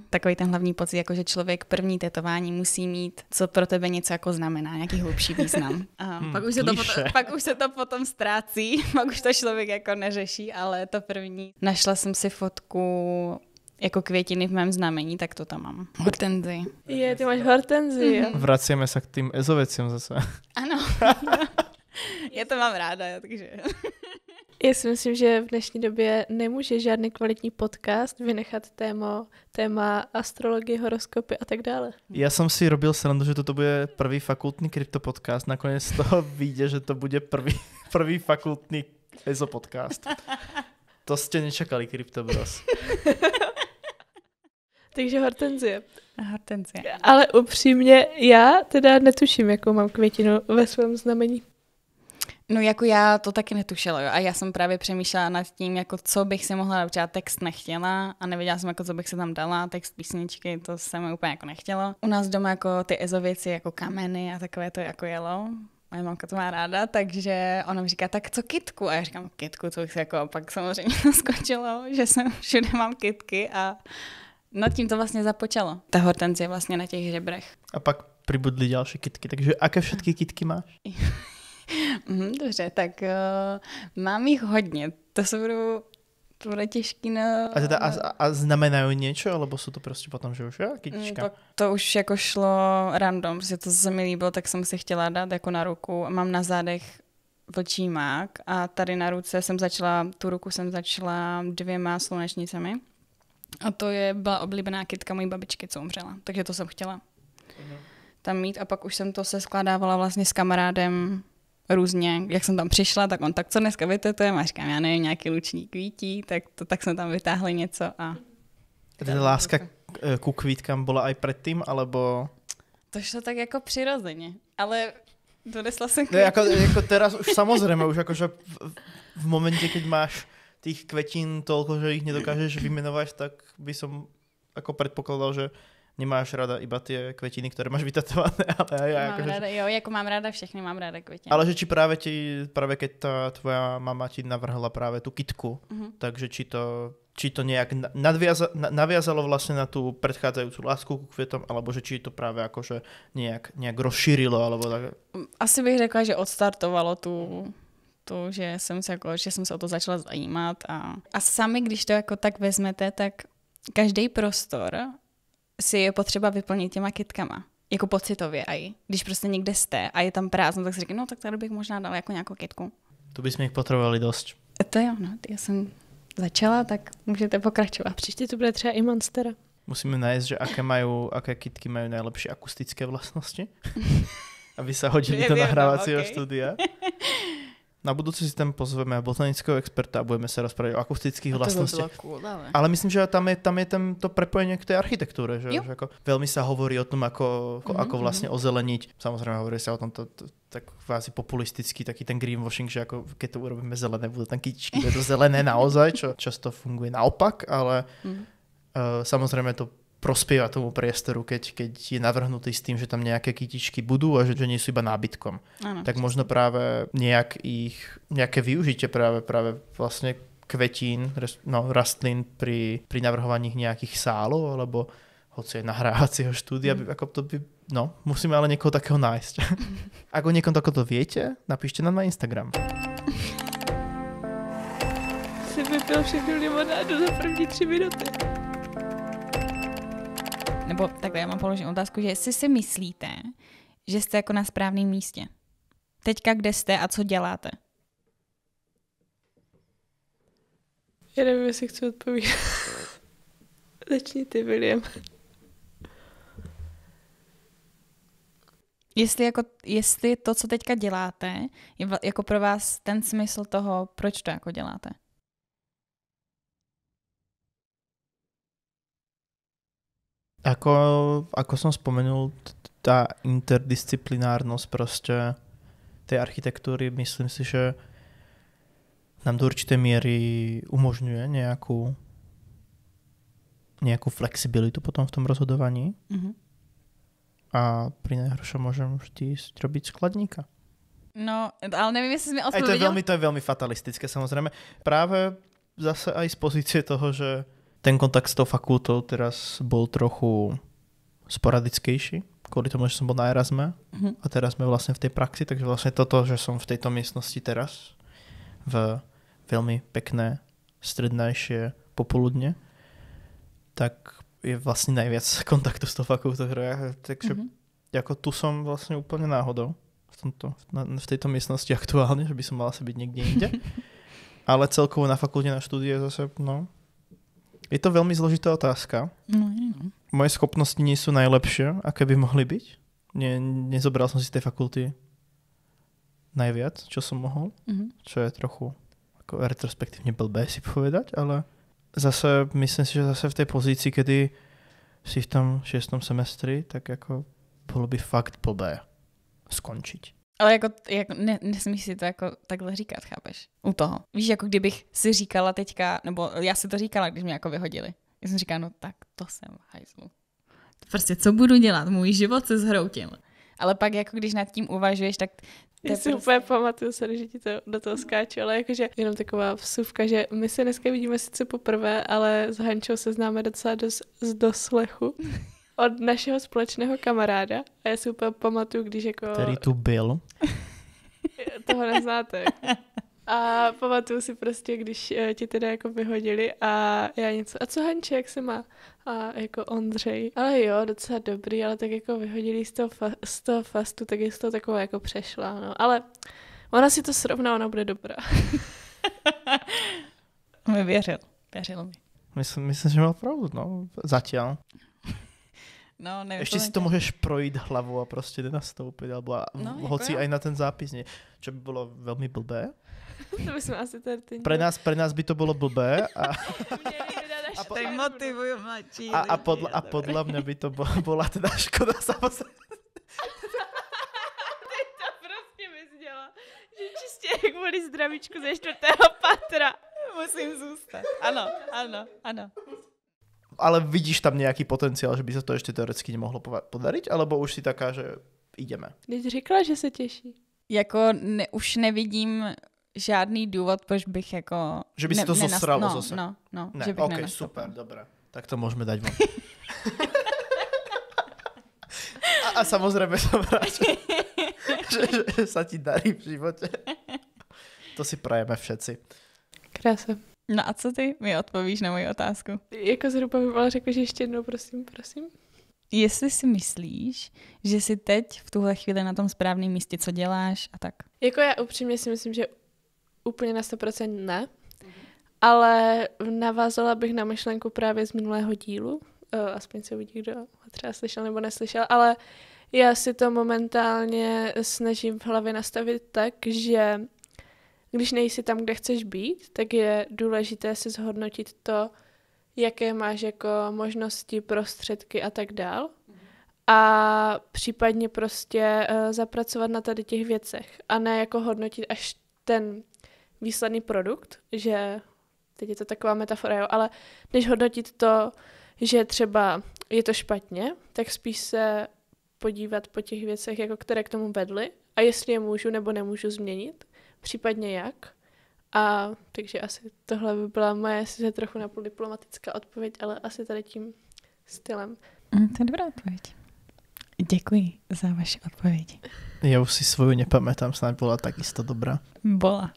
Speaker 3: takový ten hlavní pocit, jako že člověk první tetování musí mít, co pro tebe něco jako znamená, nějaký hlubší význam. A hmm, pak, už se to potom, pak už se to potom ztrácí, pak už to člověk jako neřeší, ale to první. Našla jsem si fotku jako květiny v mém znamení, tak to tam mám. Hortenzi.
Speaker 1: Je, ty máš mhm. hortenzi. Mm-hmm.
Speaker 2: Vracíme se k tým ezovecím zase. Ano.
Speaker 1: já to mám ráda, takže... Já si myslím, že v dnešní době nemůže žádný kvalitní podcast vynechat téma, téma astrologie, horoskopy a tak dále.
Speaker 2: Já jsem si robil srandu, že toto bude první fakultní kryptopodcast. Nakonec z toho vyjde, že to bude první, první fakultní EZO podcast. To jste nečekali, Kryptobros.
Speaker 1: Takže hortenzie. Hortenzie. Ale upřímně, já teda netuším, jakou mám květinu ve svém znamení.
Speaker 3: No jako já to taky netušila jo. a já jsem právě přemýšlela nad tím, jako co bych si mohla naučit, text nechtěla a nevěděla jsem, jako co bych se tam dala, text písničky, to se mi úplně jako nechtělo. U nás doma jako ty ezověci, jako kameny a takové to jako jelo, moje mamka to má ráda, takže ona mi říká, tak co kitku? A já říkám, kitku, to bych se jako pak samozřejmě skočilo, že jsem všude mám kitky a nad tím to vlastně započalo. Ta hortenzie vlastně na těch žebrech.
Speaker 2: A pak přibudly další kitky, takže aké všetky kitky máš?
Speaker 3: Mhm, dobře, tak uh, mám jich hodně. To jsou budou to bude těžký na... A, teda, a,
Speaker 2: a znamenají něco, alebo jsou to prostě potom, že už je
Speaker 3: kytička? Mm, to už jako šlo random, protože to, co se mi líbilo, tak jsem si chtěla dát jako na ruku. Mám na zádech vlčí mák a tady na ruce jsem začala, tu ruku jsem začala dvěma slunečnicemi. A to je byla oblíbená kytka mojí babičky, co umřela. Takže to jsem chtěla mhm. tam mít a pak už jsem to se skládávala vlastně s kamarádem různě, jak jsem tam přišla, tak on tak co dneska vytetujeme a říkám, já nevím, nějaký luční kvítí, tak, to, tak jsme tam vytáhli něco a... Tedy
Speaker 2: láska k, ku kvítkám byla i předtím, alebo...
Speaker 3: To šlo tak jako přirozeně, ale donesla jsem kvítky. jako, jako teraz už samozřejmě,
Speaker 2: už jakože v, v momentě, keď máš těch květin tolko, že jich nedokážeš vymenovat, tak by som ako předpokládal, že nemáš rada iba ty květiny, které máš vytatované, ale já mám jako, ráda,
Speaker 3: že... jo, jako mám ráda všechny, mám ráda květiny. Ale že
Speaker 2: či právě ti, právě keď ta tvoja mama ti navrhla právě tu kitku, mm-hmm. takže či to či to nějak nadviaza, naviazalo vlastně na tu predchádzajúcu lásku k květom, alebo že či to právě jakože nějak, nějak rozšířilo, alebo tak.
Speaker 3: Asi bych řekla, že odstartovalo tu to, že jsem se, jako, že jsem se o to začala zajímat a, a sami, když to jako tak vezmete, tak každý prostor si je potřeba vyplnit těma kitkama. Jako pocitově aj. Když prostě někde jste a je tam prázdno, tak si říkám, no tak tady bych možná dal jako nějakou kitku.
Speaker 2: To mi jich potřebovali dost.
Speaker 3: To jo, no, já jsem
Speaker 1: začala, tak můžete pokračovat. Příště to bude třeba i Monstera.
Speaker 2: Musíme najít, že aké, majú, aké kitky mají nejlepší akustické vlastnosti. Aby se hodili do nahrávacího okay. studia. na budoucí si tam pozveme botanického experta a budeme se rozprávat o akustických vlastnostech. By cool, ale... ale myslím, že tam je, tam je ten, to prepojení k té architektuře, že, že jako velmi se hovorí o tom, jako, jako, mm-hmm. jako vlastně mhm. ozeleniť. Samozřejmě hovorí se o tom, to, to, tak kvázi populistický taký ten greenwashing, že jako keď to urobíme zelené, bude tam kýčky, to zelené naozaj, čo často funguje naopak, ale mm. uh, samozřejmě to prospieva tomu priestoru, keď, keď je navrhnutý s tým, že tam nejaké kytičky budú a že, že nie sú iba nábytkom. Ano. Tak možno práve nejak ich, nejaké využitie práve, práve vlastne kvetín, no, rastlín pri, pri navrhovaní nejakých sálov alebo hoci aj nahrávacieho štúdia, mm. ako to by, no, musíme ale někoho takého nájsť. Ako někom takového viete, napíšte nám na Instagram.
Speaker 1: Si vypil všechnu limonádu za první tři minuty
Speaker 3: nebo takhle já mám položenou otázku, že jestli si myslíte, že jste jako na správném místě. Teďka kde jste a co děláte?
Speaker 1: Já nevím, jestli chci odpovídat. Začni ty, William.
Speaker 3: Jestli, jako, jestli to, co teďka děláte, je jako pro vás ten smysl toho, proč to jako děláte.
Speaker 2: Ako, ako som spomenul, tá interdisciplinárnosť proste tej architektúry, myslím si, že nám do určité miery umožňuje nejakú nejakú flexibilitu potom v tom rozhodovaní. Mm-hmm. A pri najhoršom môžem vždy robiť skladníka.
Speaker 3: No, ale neviem, jestli sme mi A to je velmi, to
Speaker 2: je velmi fatalistické samozřejmě. Právě zase aj z pozície toho, že ten kontakt s tou fakultou teraz bol trochu sporadickejší, kvůli tomu, že jsem byl na Erasme mm-hmm. a teraz jsme vlastně v té praxi, takže vlastně toto, že jsem v této místnosti teraz v velmi pekné strednejšie popoludne, tak je vlastně nejvíc kontaktu s tou fakultou, takže mm-hmm. jako tu jsem vlastně úplně náhodou v, tomto, na, v této místnosti aktuálně, že by som mal asi být někde jinde. Ale celkovo na fakultě na studie zase, no, je to velmi zložitá otázka. No, no. Moje schopnosti nejsou nejlepší, jaké by mohly být. Ne, nezobral jsem si z té fakulty najviac, čo som mohol, mm-hmm. čo je trochu jako retrospektivně blbé si povedať, ale zase myslím si, že zase v té pozici, kdy si v tom šestém semestri, tak jako bylo by fakt blbé skončit.
Speaker 3: Ale jako, jako ne, nesmíš si to jako takhle říkat, chápeš? U toho. Víš, jako kdybych si říkala teďka, nebo já si to říkala, když mě jako vyhodili. Já jsem říkala, no tak to jsem hajzlu. Prostě co budu dělat? Můj život se zhroutil.
Speaker 1: Ale pak jako když nad tím
Speaker 3: uvažuješ, tak já si prostě-
Speaker 1: úplně pamatuju, se, že ti to do toho skáču, ale jakože jenom taková vsuvka, že my se dneska vidíme sice poprvé, ale s Hančou se známe docela dost z doslechu od našeho společného kamaráda a já si úplně pamatuju, když jako... Který tu byl. Toho neznáte. A pamatuju si prostě, když eh, ti teda jako vyhodili a já něco, a co Hanče, jak se má? A jako Ondřej, ale jo, docela dobrý, ale tak jako vyhodili z toho, fa- z toho fastu, tak je z toho taková jako přešla, no. Ale ona si to srovná, ona bude dobrá. mi věřil, věřil mi.
Speaker 2: Myslím, myslím, že měl pravdu, no, zatím.
Speaker 1: No, nevím, Ještě si to
Speaker 2: můžeš projít hlavou a prostě nenastoupit, alebo no, jako hoci aj na ten zápisne, čo by bylo velmi blbé.
Speaker 1: to by jsme asi tady... Pre nás,
Speaker 2: pre nás by to bylo blbé. A...
Speaker 1: a, po... tak motivuju a, a, podle, a podle mě
Speaker 2: by to
Speaker 3: byla teda škoda samozrejme.
Speaker 1: Prostě čistě kvůli zdravíčku ze čtvrtého patra. Musím zůstat. Ano, ano, ano
Speaker 2: ale vidíš tam nějaký potenciál, že by se to ještě teoreticky nemohlo podarit, alebo už si taká, že jdeme?
Speaker 1: Když říkala, že se těší.
Speaker 3: Jako ne, už nevidím žádný důvod, proč bych jako... Že by si to ne, zosralo no, zase. No, no, ne, že
Speaker 2: bych okay, super, dobré. Tak to můžeme dať a, a samozřejmě jsem rád, že, že, že se ti darí v životě. To si prajeme všetci.
Speaker 3: Krása. No a co ty mi odpovíš na moji otázku?
Speaker 1: Jako zhruba by byla řekla, že ještě jednou, prosím, prosím.
Speaker 3: Jestli si myslíš, že jsi teď v tuhle chvíli na tom správném místě, co děláš a tak?
Speaker 1: Jako já upřímně si myslím, že úplně na 100% ne, ale navázala bych na myšlenku právě z minulého dílu, eh, aspoň se uvidí, kdo ho třeba slyšel nebo neslyšel, ale já si to momentálně snažím v hlavě nastavit tak, že když nejsi tam, kde chceš být, tak je důležité si zhodnotit to, jaké máš jako možnosti, prostředky a tak dál. Mhm. A případně prostě uh, zapracovat na tady těch věcech a ne jako hodnotit až ten výsledný produkt, že teď je to taková metafora, jo, ale než hodnotit to, že třeba je to špatně, tak spíš se podívat po těch věcech, jako které k tomu vedly a jestli je můžu nebo nemůžu změnit případně jak. A takže asi tohle by byla moje sice trochu napůl diplomatická odpověď, ale asi tady tím stylem. Mm, to je dobrá odpověď.
Speaker 2: Děkuji za vaši odpověď. Já už si svoju nepamätám, snad byla tak jisto dobrá.
Speaker 1: Bola.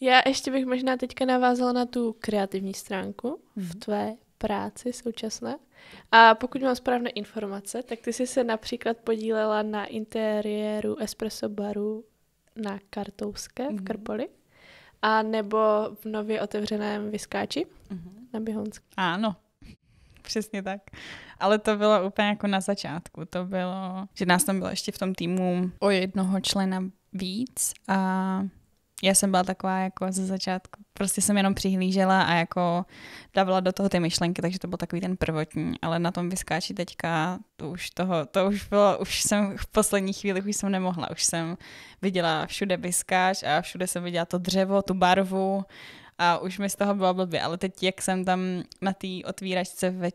Speaker 1: Já ještě bych možná teďka navázala na tu kreativní stránku mm. v mhm. tvé práci současné. A pokud mám správné informace, tak ty jsi se například podílela na interiéru espresso baru na Kartouské v mhm. Krpoli a nebo v nově otevřeném Vyskáči mm-hmm. na Běhonsku.
Speaker 3: Ano, přesně tak. Ale to bylo úplně jako na začátku. To bylo, že nás tam bylo ještě v tom týmu o jednoho člena víc a já jsem byla taková jako ze začátku, prostě jsem jenom přihlížela a jako dávala do toho ty myšlenky, takže to byl takový ten prvotní, ale na tom vyskáči teďka, to už toho, to už bylo, už jsem v poslední chvíli, už jsem nemohla, už jsem viděla všude vyskáč a všude jsem viděla to dřevo, tu barvu a už mi z toho bylo blbě, ale teď jak jsem tam na té otvíračce več,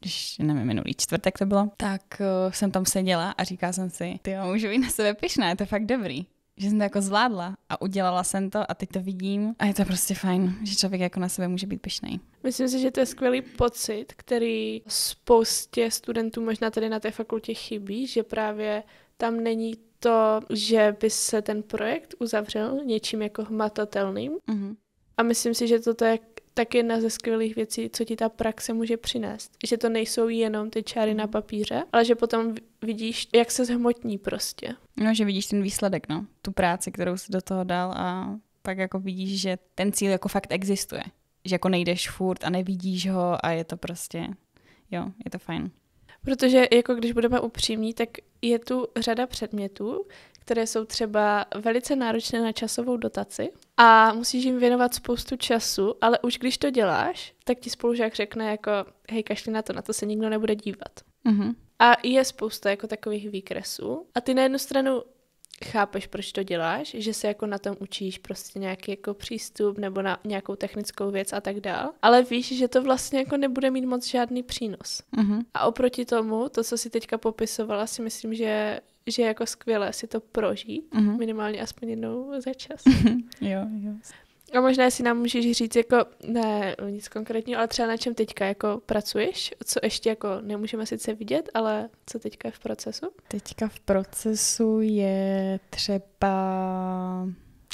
Speaker 3: když nevím, minulý čtvrtek to bylo, tak uh, jsem tam seděla a říká jsem si, ty můžu být na sebe pišná, je to fakt dobrý že jsem to jako zvládla a udělala jsem to a teď to vidím a je to prostě fajn, že člověk jako na sebe může být pišnej.
Speaker 1: Myslím si, že to je skvělý pocit, který spoustě studentů možná tady na té fakultě chybí, že právě tam není to, že by se ten projekt uzavřel něčím jako hmatatelným. Mm-hmm. A myslím si, že toto je tak jedna ze skvělých věcí, co ti ta praxe může přinést. Že to nejsou jenom ty čáry na mm. papíře, ale že potom vidíš, jak se zhmotní prostě.
Speaker 3: No, že vidíš ten výsledek, no. Tu práci, kterou jsi do toho dal a pak jako vidíš, že ten cíl jako fakt existuje. Že jako nejdeš furt a nevidíš ho a je to prostě, jo, je to fajn.
Speaker 1: Protože jako když budeme upřímní, tak je tu řada předmětů, které jsou třeba velice náročné na časovou dotaci a musíš jim věnovat spoustu času, ale už když to děláš, tak ti spolužák řekne jako, hej, kašli na to, na to se nikdo nebude dívat. Mm-hmm. A je spousta jako takových výkresů. A ty na jednu stranu chápeš, proč to děláš, že se jako na tom učíš prostě nějaký jako přístup nebo na nějakou technickou věc a tak dál, ale víš, že to vlastně jako nebude mít moc žádný přínos. Mm-hmm. A oproti tomu, to, co si teďka popisovala, si myslím, že že jako skvěle si to prožít, mm-hmm. minimálně aspoň jednou za čas. jo, jo. A možná si nám můžeš říct, jako ne nic konkrétního, ale třeba na čem teďka jako pracuješ, co ještě jako nemůžeme sice vidět, ale co teďka je v procesu?
Speaker 3: Teďka v procesu je třeba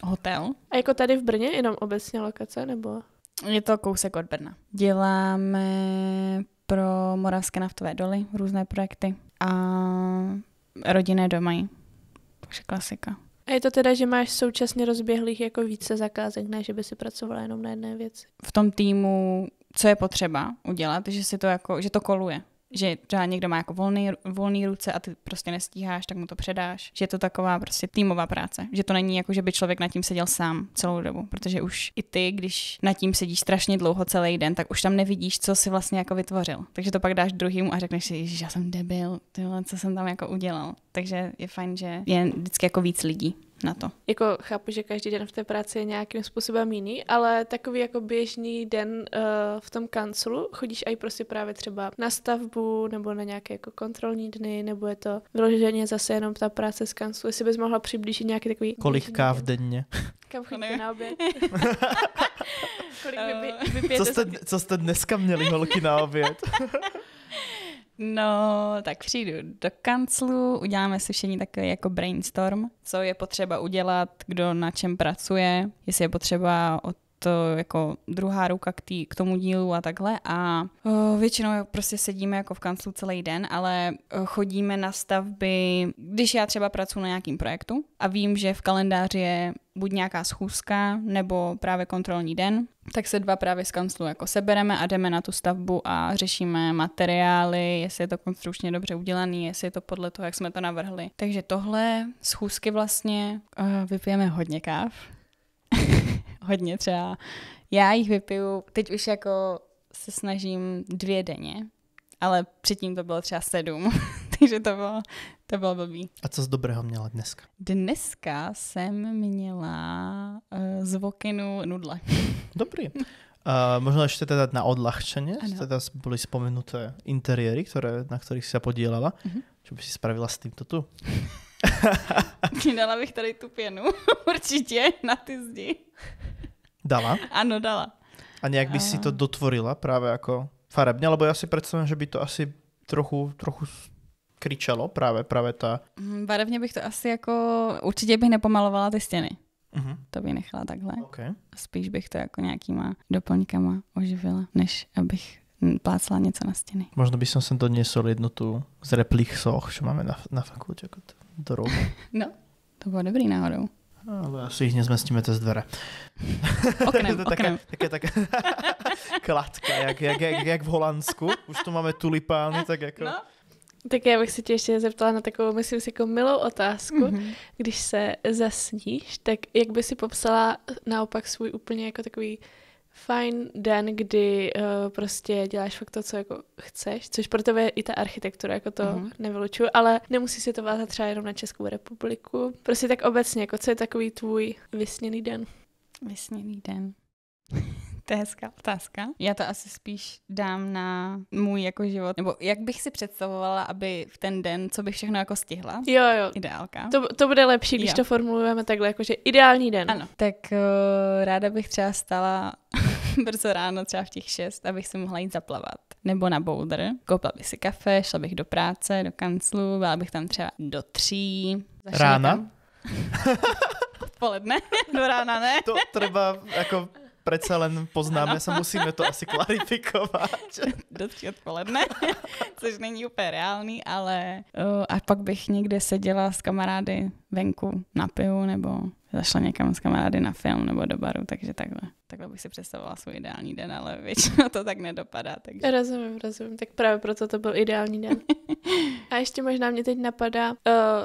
Speaker 3: hotel.
Speaker 1: A jako tady v Brně, jenom obecně lokace, nebo?
Speaker 3: Je to kousek od Brna. Děláme pro Moravské naftové doly různé projekty a rodinné domy. Takže klasika.
Speaker 1: A je to teda, že máš současně rozběhlých jako více zakázek, ne, že by si pracovala jenom na jedné věci.
Speaker 3: V tom týmu, co je potřeba udělat, že si to jako, že to koluje že třeba někdo má jako volný, volný ruce a ty prostě nestíháš, tak mu to předáš. Že je to taková prostě týmová práce. Že to není jako, že by člověk nad tím seděl sám celou dobu, protože už i ty, když nad tím sedíš strašně dlouho celý den, tak už tam nevidíš, co si vlastně jako vytvořil. Takže to pak dáš druhým a řekneš si, že já jsem
Speaker 1: debil, tyhle, co jsem tam jako udělal. Takže je fajn, že je
Speaker 3: vždycky jako víc lidí na to.
Speaker 1: Jako chápu, že každý den v té práci je nějakým způsobem jiný, ale takový jako běžný den uh, v tom kanclu chodíš i prostě právě třeba na stavbu nebo na nějaké jako kontrolní dny, nebo je to vyloženě zase jenom ta práce z kanclu, jestli bys mohla přiblížit nějaký takový... Kolik káv
Speaker 2: denně?
Speaker 3: Kam chodíte na oběd? Kolik eh, vy, vy, vy co, jste,
Speaker 2: co jste dneska měli holky na oběd?
Speaker 3: No, tak přijdu do kanclu, uděláme si všichni takový jako brainstorm, co je potřeba udělat, kdo na čem pracuje, jestli je potřeba od to jako druhá ruka k, tý, k tomu dílu a takhle a uh, většinou prostě sedíme jako v kanclu celý den, ale uh, chodíme na stavby, když já třeba pracuji na nějakým projektu a vím, že v kalendáři je buď nějaká schůzka nebo právě kontrolní den, tak se dva právě z kanclu jako sebereme a jdeme na tu stavbu a řešíme materiály, jestli je to konstrukčně dobře udělaný, jestli je to podle toho, jak jsme to navrhli. Takže tohle schůzky vlastně uh, vypijeme hodně káv hodně třeba. Já jich vypiju, teď už jako se snažím dvě denně, ale předtím to bylo třeba sedm, takže to bylo, to bylo blbý.
Speaker 2: A co z dobrého měla dneska?
Speaker 3: Dneska jsem měla uh, z vokinu nudle. Dobrý. Uh,
Speaker 2: možná ještě teda na odlahčeně, ano. teda byly spomenuté interiéry, které na kterých se podílela. Co mhm. Uh-huh. by si spravila s tímto tu?
Speaker 3: Dala bych tady tu pěnu, určitě, na ty zdi. Dala? Ano, dala. A nějak by si to eh.
Speaker 2: dotvorila právě jako farebně, lebo já si představím, že by to asi trochu, trochu kričelo právě, právě ta...
Speaker 3: Mhm, barevně bych to asi jako, určitě bych nepomalovala ty stěny. Uh-huh. To bych nechala takhle. Okay. Spíš bych to jako nějakýma doplňkama oživila, než abych plácla něco na stěny.
Speaker 2: Možno bych som sem doniesol jednu tu z replich soch, čo máme na, na fakultě, jako to do
Speaker 3: no, to bylo dobrý náhodou. Ale asi
Speaker 2: jich tím z dvere. Oknem, to Také, také, také kladka, jak, jak, jak, jak, v Holandsku. Už tu máme tulipány, tak jako... No.
Speaker 1: Tak já bych se tě ještě zeptala na takovou, myslím si, jako milou otázku. Mm-hmm. Když se zasníš, tak jak by si popsala naopak svůj úplně jako takový fajn den, kdy uh, prostě děláš fakt to, co jako chceš, což pro tebe je i ta architektura, jako to uh-huh. nevylučuju, ale nemusí se to vázat třeba jenom na Českou republiku. Prostě tak obecně, jako co je takový tvůj vysněný den? Vysněný den. To je hezká otázka.
Speaker 3: Já to asi spíš dám na můj jako život, nebo jak bych si představovala, aby v ten den, co bych všechno jako stihla. Jo, jo. Ideálka.
Speaker 1: To, to bude lepší, když jo. to formulujeme takhle, jakože ideální den. Ano. Tak uh, ráda bych třeba stala
Speaker 3: brzo ráno, třeba v těch šest, abych si mohla jít zaplavat. Nebo na boulder. Koupila bych si kafe, šla bych do práce, do kanclu, byla bych tam třeba do tří. Rána? Odpoledne, do rána ne. to trvá
Speaker 2: jako přece len poznáme, se musíme
Speaker 3: to asi klarifikovat. Dobrý odpoledne, což není úplně reálný, ale uh, a pak bych někde seděla s kamarády venku na pivu nebo zašla někam s kamarády na film nebo do baru, takže takhle takhle bych si představovala svůj ideální den, ale většinou to tak nedopadá. Takže...
Speaker 1: Rozumím, rozumím. Tak právě proto to byl ideální den. A ještě možná mě teď napadá uh,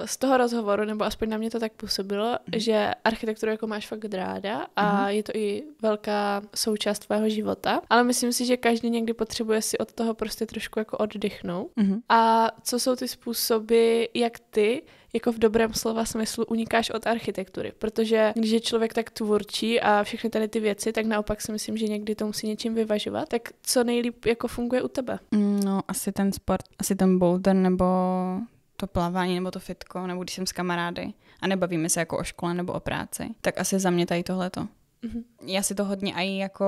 Speaker 1: z toho rozhovoru, nebo aspoň na mě to tak působilo, mm-hmm. že architekturu jako máš fakt ráda a mm-hmm. je to i velká součást tvého života, ale myslím si, že každý někdy potřebuje si od toho prostě trošku jako oddychnout. Mm-hmm. A co jsou ty způsoby, jak ty jako v dobrém slova smyslu unikáš od architektury, protože když je člověk tak tvůrčí a všechny tady ty věci, tak naopak si myslím, že někdy to musí něčím vyvažovat. Tak co nejlíp jako funguje u tebe?
Speaker 3: Mm, no, asi ten sport, asi ten boulder nebo to plavání nebo to fitko, nebo když jsem s kamarády a nebavíme se jako o škole nebo o práci, tak asi za mě tady tohleto. Mhm. Já si to hodně i jako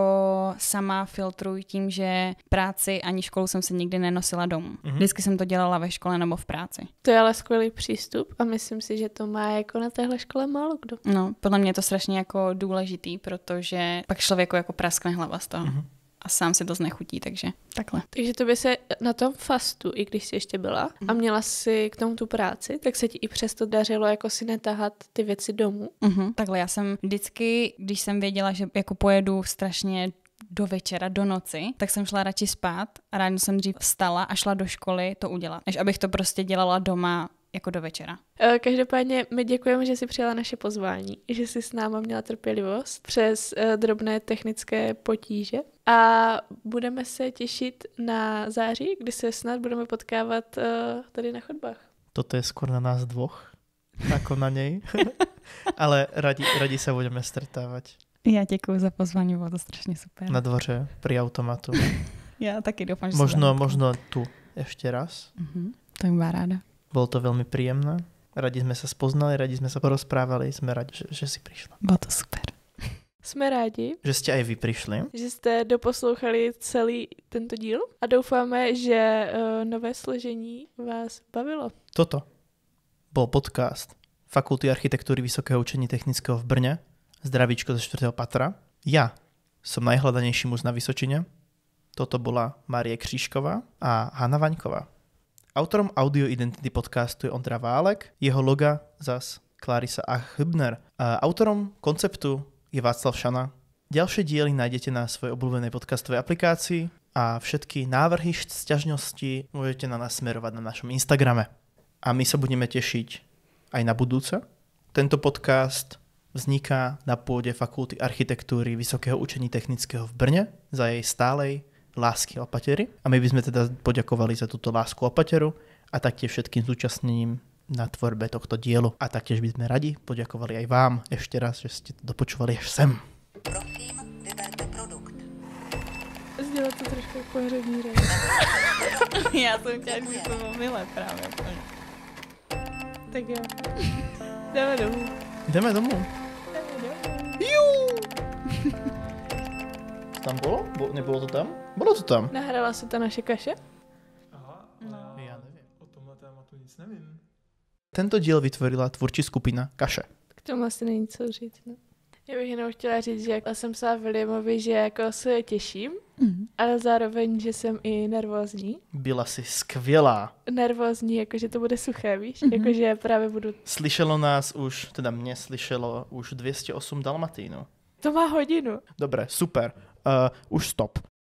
Speaker 3: sama filtruji tím, že práci ani školu jsem se nikdy nenosila domů. Mm-hmm. Vždycky jsem to dělala ve škole nebo v práci.
Speaker 1: To je ale skvělý přístup a myslím si, že to má jako na téhle škole málo kdo.
Speaker 3: No, podle mě je to strašně jako důležitý, protože pak člověku jako praskne hlava z toho. Mm-hmm a sám se to znechutí, takže
Speaker 1: takhle. Takže to by se na tom fastu, i když jsi ještě byla mm. a mhm. měla si k tomu tu práci, tak se ti i přesto dařilo jako si netahat ty věci domů.
Speaker 3: Mm-hmm. Takhle já jsem vždycky, když jsem věděla, že jako pojedu strašně do večera, do noci, tak jsem šla radši spát a ráno jsem dřív vstala a šla do školy to udělat, než abych to prostě dělala doma jako do večera.
Speaker 1: Eh, každopádně my děkujeme, že jsi přijela naše pozvání, že jsi s náma měla trpělivost přes eh, drobné technické potíže a budeme se těšit na září, kdy se snad budeme potkávat eh, tady na chodbách.
Speaker 2: Toto je skoro na nás dvoch, jako na něj, ale radi, radi se budeme strtávat.
Speaker 3: Já děkuji za pozvání, bylo to strašně super. Na
Speaker 2: dvoře, pri automatu.
Speaker 3: Já taky doufám, že Možno,
Speaker 2: možno tu ještě raz.
Speaker 3: Uh-huh. to jim
Speaker 1: byla ráda.
Speaker 2: Bolo to veľmi príjemné. Radi sme sa spoznali, radi sme sa porozprávali, sme radi, že, že si prišla.
Speaker 3: Bylo to super.
Speaker 1: Jsme rádi,
Speaker 2: že jste i vy přišli,
Speaker 1: že jste doposlouchali celý tento díl a doufáme, že uh, nové složení vás bavilo.
Speaker 2: Toto byl podcast Fakulty architektury Vysokého učení technického v Brně, zdravíčko ze čtvrtého patra. Já jsem nejhledanější muž na Vysočině. Toto byla Marie Křížková a Hanna Vaňková. Autorom audio identity podcastu je Ondra Válek, jeho loga zas Clarissa A. Hübner. A autorom konceptu je Václav Šana. Ďalšie diely nájdete na svojej obľúbenej podcastovej aplikácii a všetky návrhy sťažnosti môžete na nás smerovať na našom Instagrame. A my sa budeme tešiť aj na budúce. Tento podcast vzniká na pôde Fakulty architektúry Vysokého učení technického v Brne za jej stálej lásky Opatery. A my bychom teda poděkovali za tuto lásku a Opateru a taktiež všetkým zúčastněním na tvorbe tohto dílu A taktiež bychom sme radi poděkovali aj vám ještě raz, že jste to dopočovali až sem. Prosím, vyberte
Speaker 1: produkt. Zdělat to trošku jako hřební Já jsem chtěla říct to milé právě. Tak jo. Jdeme domů.
Speaker 2: Jdeme domů. Jdeme
Speaker 1: domů. Jú!
Speaker 2: To tam bylo? Bo, nebylo to tam? Bylo to tam.
Speaker 1: Nahrala se ta naše kaše? Aha,
Speaker 2: no. já nevím. O tomhle tématu nic nevím. Tento díl vytvorila tvůrčí skupina Kaše.
Speaker 1: K tomu asi není co říct. Ne? No. Já bych jenom chtěla říct, že jako jsem psala Williamovi, že jako se těším, mm-hmm. ale zároveň, že jsem i nervózní.
Speaker 2: Byla jsi skvělá.
Speaker 1: Nervózní, jakože to bude suché, víš? Mm-hmm. Jakože právě budu...
Speaker 2: Slyšelo nás už, teda mě slyšelo už 208 Dalmatínů.
Speaker 1: To má hodinu.
Speaker 2: Dobré, super uh, už stop.